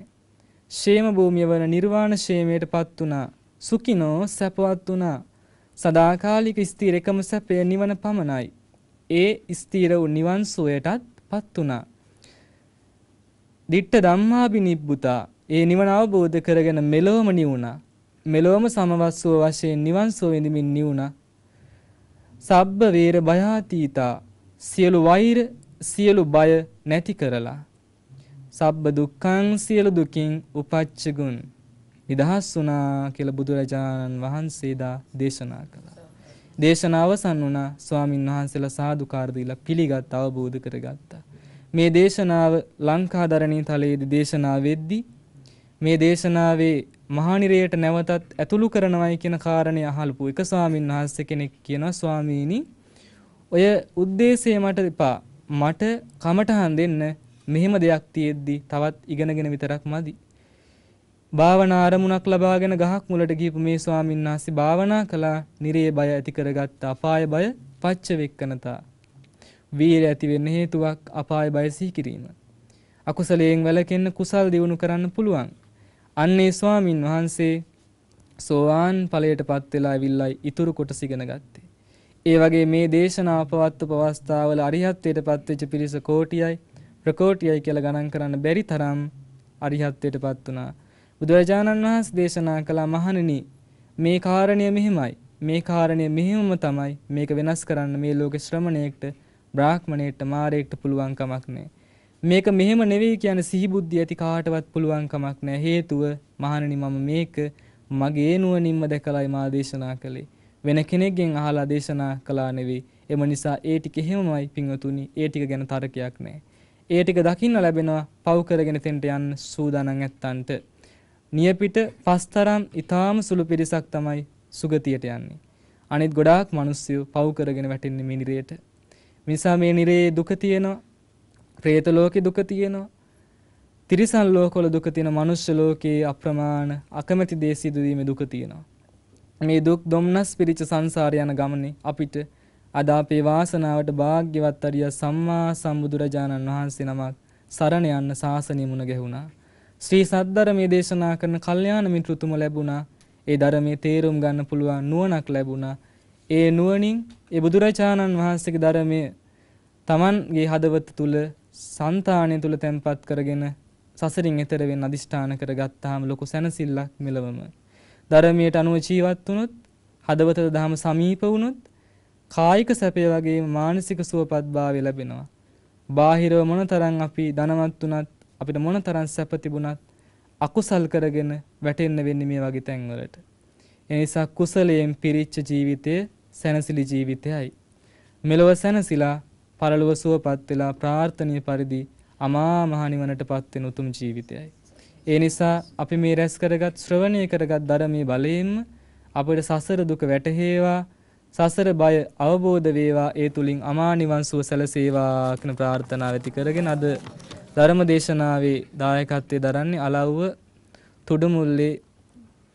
Speaker 1: ෂේම භූමිය වන නිර්වාණ ෂේමයට පත් වුණා. සුඛිනෝ සැපවත් වුණා. සදාකාලික ස්ථිර එකම සැපය නිවන පමණයි. ඒ ස්ථීර වූ නිවන් සුවයටත් පත් වුණා. දිට්ඨ ධම්මාබිනිබ්බුතා ඒ නිවන අවබෝධ කරගෙන මෙලොවම නිවුණා. මෙලොවම සමවස්සුව වශයෙන් නිවන් සුව විඳමින් නිවුණා. සබ්බ වේර භයාතීතා සියලු වෛර සියලු බය නැති කරලා සබ්බ දුක්ඛං සියලු දුකින් උපච්චගුන් නිදහස් වුණා කියලා බුදුරජාණන් වහන්සේදා දේශනා කළා. දේශනාව අවසන් වුණා ස්වාමින් වහන්සේලා සාදුකාර දීලා පිළිගත් අවබෝධ කරගත්තා. මේ දේශනාව ලංකාදරණී තලයේදී දේශනා වෙද්දී මේ දේශනාවේ මහානිරයට නැවතත් ඇතුළු කරනවයි කියන කාරණය අහල්පු එක ස්වාමින් වහන්සේ කෙනෙක් කියනවා ස්වාමීනි ඔය ಉದ್ದೇಶය මට එපා මට කමටහන් දෙන්න මෙහෙම දෙයක් තියෙද්දි තවත් ඉගෙනගෙන විතරක් මදි. භාවනා අරමුණක් ලබාගෙන ගහක් මුලට ගිහපු මේ ස්වාමීන් වහන්සේ භාවනා කළා නිරේ බය ඇති කරගත්ත අපාය බය පච්ච වෙක්කනතා. වීර ඇති වෙන්න හේතුවක් අපාය බය සිහි කිරීම. අකුසලයෙන් වැළකෙන්න කුසල් දියුණු කරන්න පුළුවන්. අන්නේ ස්වාමින් වහන්සේ සෝවාන් ඵලයටපත් වෙලා අවිල්ලයි ඉතුරු කොටස ඉගෙන ගත්තේ. ඒ වගේ මේ දේශනා පවත්ව පවස්ථාවල අරිහත්වයට පත්වෙච්ච පිරිස කෝටියයි ප්‍රකෝටියයි කියලා ගණන් කරන්න බැරි තරම් අරිහත්වයට පත් වුණා. බුදුරජාණන් වහන්සේ දේශනා කළ මහණෙනි මේ කාරණය මෙහිමයි. මේ කාරණය මෙහිමම තමයි මේක වෙනස් කරන්න මේ ලෝක ශ්‍රමණයෙක්ට බ්‍රාහ්මණයෙක්ට මාරයෙක්ට පුළුවන් කමක් නැහැ. මේක මෙහෙම නෙවෙයි කියන සිහිබුද්ධිය ඇති කාටවත් පුළුවන් කමක් නැහැ. හේතුව මහණෙනි මම මේක මගේ නුවණින්ම දැකලායි මා දේශනා කළේ. වෙන කෙනෙක්ගෙන් අහලා දේශනා කළා නෙවෙයි. එම නිසා ඒ ටික එහෙමමයි පින්වතුනි. ඒ ටික ගැන තරකයක් නැහැ. ඒ ටික දකින්න ලැබෙනවා පව් කරගෙන තෙන්ට යන්න සූදානම් ඇත්තන්ට. නියපිට පස්තරම් ඊටාම සුළු පිරිසක් තමයි සුගතියට යන්නේ. අනිත් ගොඩාක් මිනිස්සු පව් කරගෙන වැටෙන්නේ මේ නිරේට. නිසා මේ නිරේ දුක තියෙනවා. പ്രേත ලෝකේ දුක තියෙනවා. තිරිසන් ලෝකවල දුක තියෙන මනුෂ්‍ය ලෝකයේ අප්‍රමාණ අකමැති දේ සිදුවීමේ දුක තියෙනවා. මේ දුක් දුම්නස් පිරිච්ච සංසාරය යන ගමනේ අපිට අද අපේ වාසනාවට වාග්්‍යවත් අරිය සම්මා සම්බුදුරජාණන් වහන්සේ නමක් සරණ යන්න ශාසනය මුණ ගැහුණා. ශ්‍රී සද්ධර්මයේ දේශනා කරන කල්යාණ මිත්‍රතුම ලැබුණා. ඒ ධර්මයේ තේරුම් ගන්න පුළුවන් නුවණක් ලැබුණා. ඒ නුවණින් ඒ බුදුරජාණන් වහන්සේගේ ධර්මයේ Tamanගේ හදවත තුල సంతාණය තුල තැන්පත් කරගෙන සසරින් එතර වෙන්න අදිෂ්ඨාන කරගත්තාම ලොකු සැනසෙල්ලක් මෙලවම ධර්මයට අනුව ජීවත් වුණොත් හදවතට දහම සමීප වුණොත් කායික සැපය වගේ මානසික සුවපත් භාවය ලැබෙනවා. බාහිරව මොනතරම් අපි ධනවත් වුණත් අපිට මොනතරම් සැප තිබුණත් අකුසල් කරගෙන වැටෙන්න වෙන්නේ මේ වගේ තැන්වලට. ඒ නිසා කුසලයෙන් පිරිච්ච ජීවිතය සැනසිලි ජීවිතයයි. මෙලොව සැනසිලා පරලොව සුවපත් වෙලා ප්‍රාර්ථනීය පරිදි අමා මහ නිවනටපත් වෙන උතුම් ජීවිතයයි. ඒ නිසා අපි මේ රැස් කරගත් ශ්‍රවණය කරගත් ධර්මයේ බලයෙන්ම අපිට සසර දුක වැටහේවා සසර බය අවබෝධ වේවා ඒ තුලින් අමා නිවන් සුව සැලසේවා කියන ප්‍රාර්ථනාව ඇති කරගෙන අද ධර්ම දේශනාවේ දායකත්වයේ දරන්නේ අලව්ව තුඩුමුල්ලේ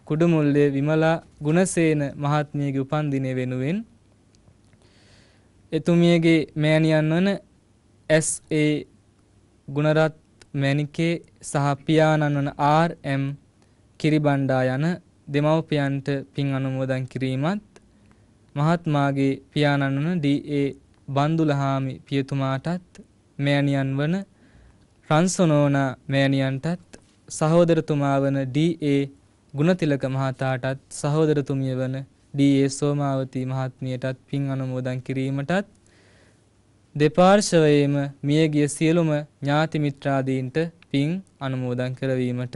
Speaker 1: කුඩුමුල්ලේ විමලා ගුණසේන මහත්මියගේ උපන්දිනය වෙනුවෙන් එතුමියගේ මෑණියන් වන එස්.ඒ. ගුණරත් මැණිකේ සහ පියාණන් වන ආර්.එම්. කිරිබණ්ඩා යන දෙමව්පියන්ට පින් අනුමෝදන් කිරීමත් මහත්මාගේ පියාණන් වන ඩී.ඒ. බන්දුලහාමි පියතුමාටත් මෑණියන් වන රන්සොනෝනා මෑණියන්ටත් සහෝදරතුමා වන ඩී.ඒ. ගුණතිලක මහතාටත් සහෝදරතුමිය වන ඩී.ඒ. සෝමාවති මහත්මියටත් පින් අනුමෝදන් කිරීමටත් දෙපාර්ශවයේම මියගිය සියලුම ඥාති මිත්‍රාදීන්ට පින් අනුමෝදන් කරවීමට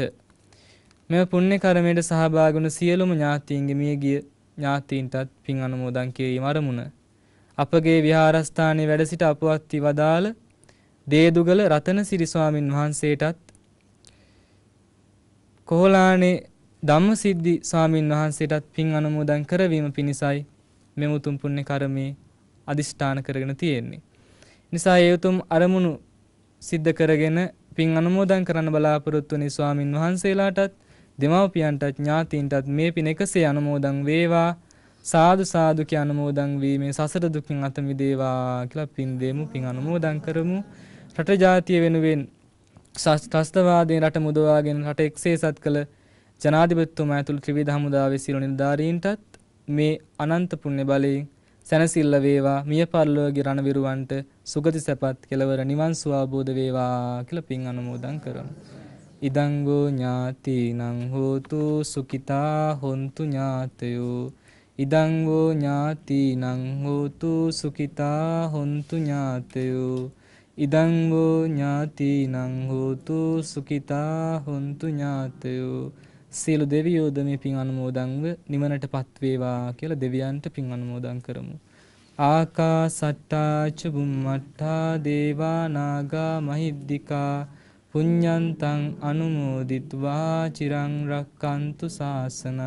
Speaker 1: මෙම පුණ්‍ය කර්මයට සහභාගී වුණු සියලුම ඥාතීන්ගේ මියගිය ඥාතීන්ටත් පින් අනුමෝදන් කිරීම අරමුණ අපගේ විහාරස්ථානයේ වැඩ සිට අපවත් වදාළ දේදුගල රතනසිරි ස්වාමින් වහන්සේටත් කොහලානේ ධම්මසිද්ධි ස්වාමින් වහන්සේටත් පින් අනුමෝදන් කරවීම පිණිසයි මෙම උතුම් පුණ්‍ය කර්මයේ අදිෂ්ඨාන කරගෙන තියෙන්නේ නිසා ඒ උතුම් අරමුණු සිද්ධ කරගෙන පින් අනුමෝදන් කරන්න බලාපොරොත්තු වෙන ස්වාමින් වහන්සේලාටත් දෙමාපියන්ටත් ඥාතීන්ටත් මේ පින එකසේ අනුමෝදන් වේවා සාදු සාදු කිය අනුමෝදන් වී මේ සසර දුකින් අත මිදේවා කියලා පින් දෙමු පින් අනුමෝදන් කරමු රට ජාතිය වෙනුවෙන් ත්‍රස්තවාදයෙන් රට මුදවාගෙන රට එක්සේසත් කළ ජනාධිපතිතුමා ඇතුළු ත්‍රිවිධ හමුදාවේ සියලු නිලධාරීන්ටත් මේ අනන්ත පුණ්‍ය බලයෙන් සැනසෙල්ල වේවා මිය පරලෝකේ රණවිරුවන්ට සුගති සැපත් කෙලවර නිවන් සුව ආબોධ වේවා කියලා පින් අනුමෝදන් කරමු. ඉදං වූ ඥාතිනං හෝතු සුඛිතා හොන්තු ඥාතයෝ ඉදං වූ ඥාතිනං හෝතු සුඛිතා හොන්තු ඥාතයෝ ඉදං වූ ඥාතිනං හෝතු සුඛිතා හොන්තු ඥාතයෝ සියලු දෙවියෝද මේ පින් අනුමෝදන්ව නිවනට පත්වේවා කියලා දෙවියන්ට පින් අනුමෝදන් කරමු. ආකාසට්ටා ච බුම්මට්ටා දේවා නාග මහිද්దికා පුඤ්ඤන්තං අනුමෝදිත්වා චිරං රක්칸තු සාසනං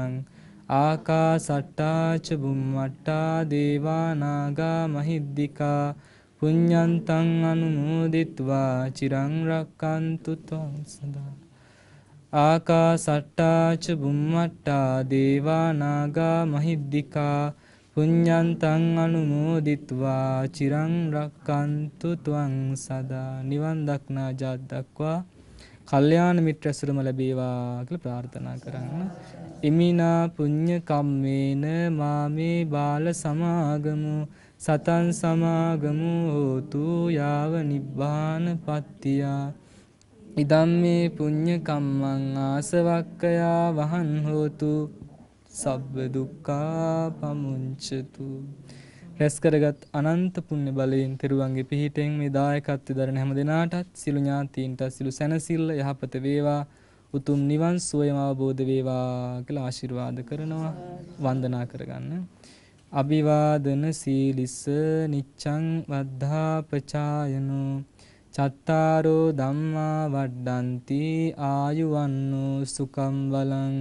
Speaker 1: ආකාසට්ටා ච බුම්මට්ටා දේවා නාග මහිද්దికා පුඤ්ඤන්තං අනුමෝදිත්වා චිරං රක්칸තු තං සදා ආකාසට්ටාච බුම්මට්ටා දේවානාගා මහිද්దికා පුඤ්ඤන්තං අනුමෝදිත්වා චිරං රක්칸තු ත්වං සදා නිවන් දක්නා ජාත් දක්වා කල්යාණ මිත්‍ර ඇසුරම ලැබේවා කියලා ප්‍රාර්ථනා කරන්න. ඉමිනා පුඤ්ඤ කම්මේන මාමේ බාල සමාගමු සතන් සමාගමු හෝතු යාව නිබ්බාන පත්තියා ඉදම් මේ පුඤ්ඤකම්මං ආසවක්කයා වහන් හෝතු සබ්බ දුක්ඛා පමුංචතු රැස් කරගත් අනන්ත පුණ්‍ය බලයෙන් තෙරුවන්ගේ පිහිටෙන් මේ දායකත්වය දරන හැම දිනාටත් සිළු ඥාතීන්ට සිළු සැනසෙල්ල යහපත වේවා උතුම් නිවන් සුවයම අවබෝධ වේවා කියලා ආශිර්වාද කරනවා වන්දනා කරගන්න අභිවාදන සීලිස නිච්ඡං වද්ධාපචායනෝ චත්තාරෝ ධම්මා වඩ්ඩಂತಿ ආයුවන්නෝ සුකම් බලං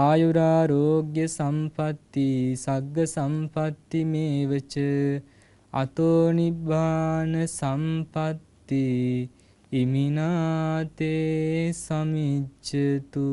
Speaker 1: ආයුරාෝග්‍ය සම්පatti සග්ග සම්පatti මේවච අතෝ නිබ්බාන සම්පatti ඉමිනාතේ සමිච්ඡතු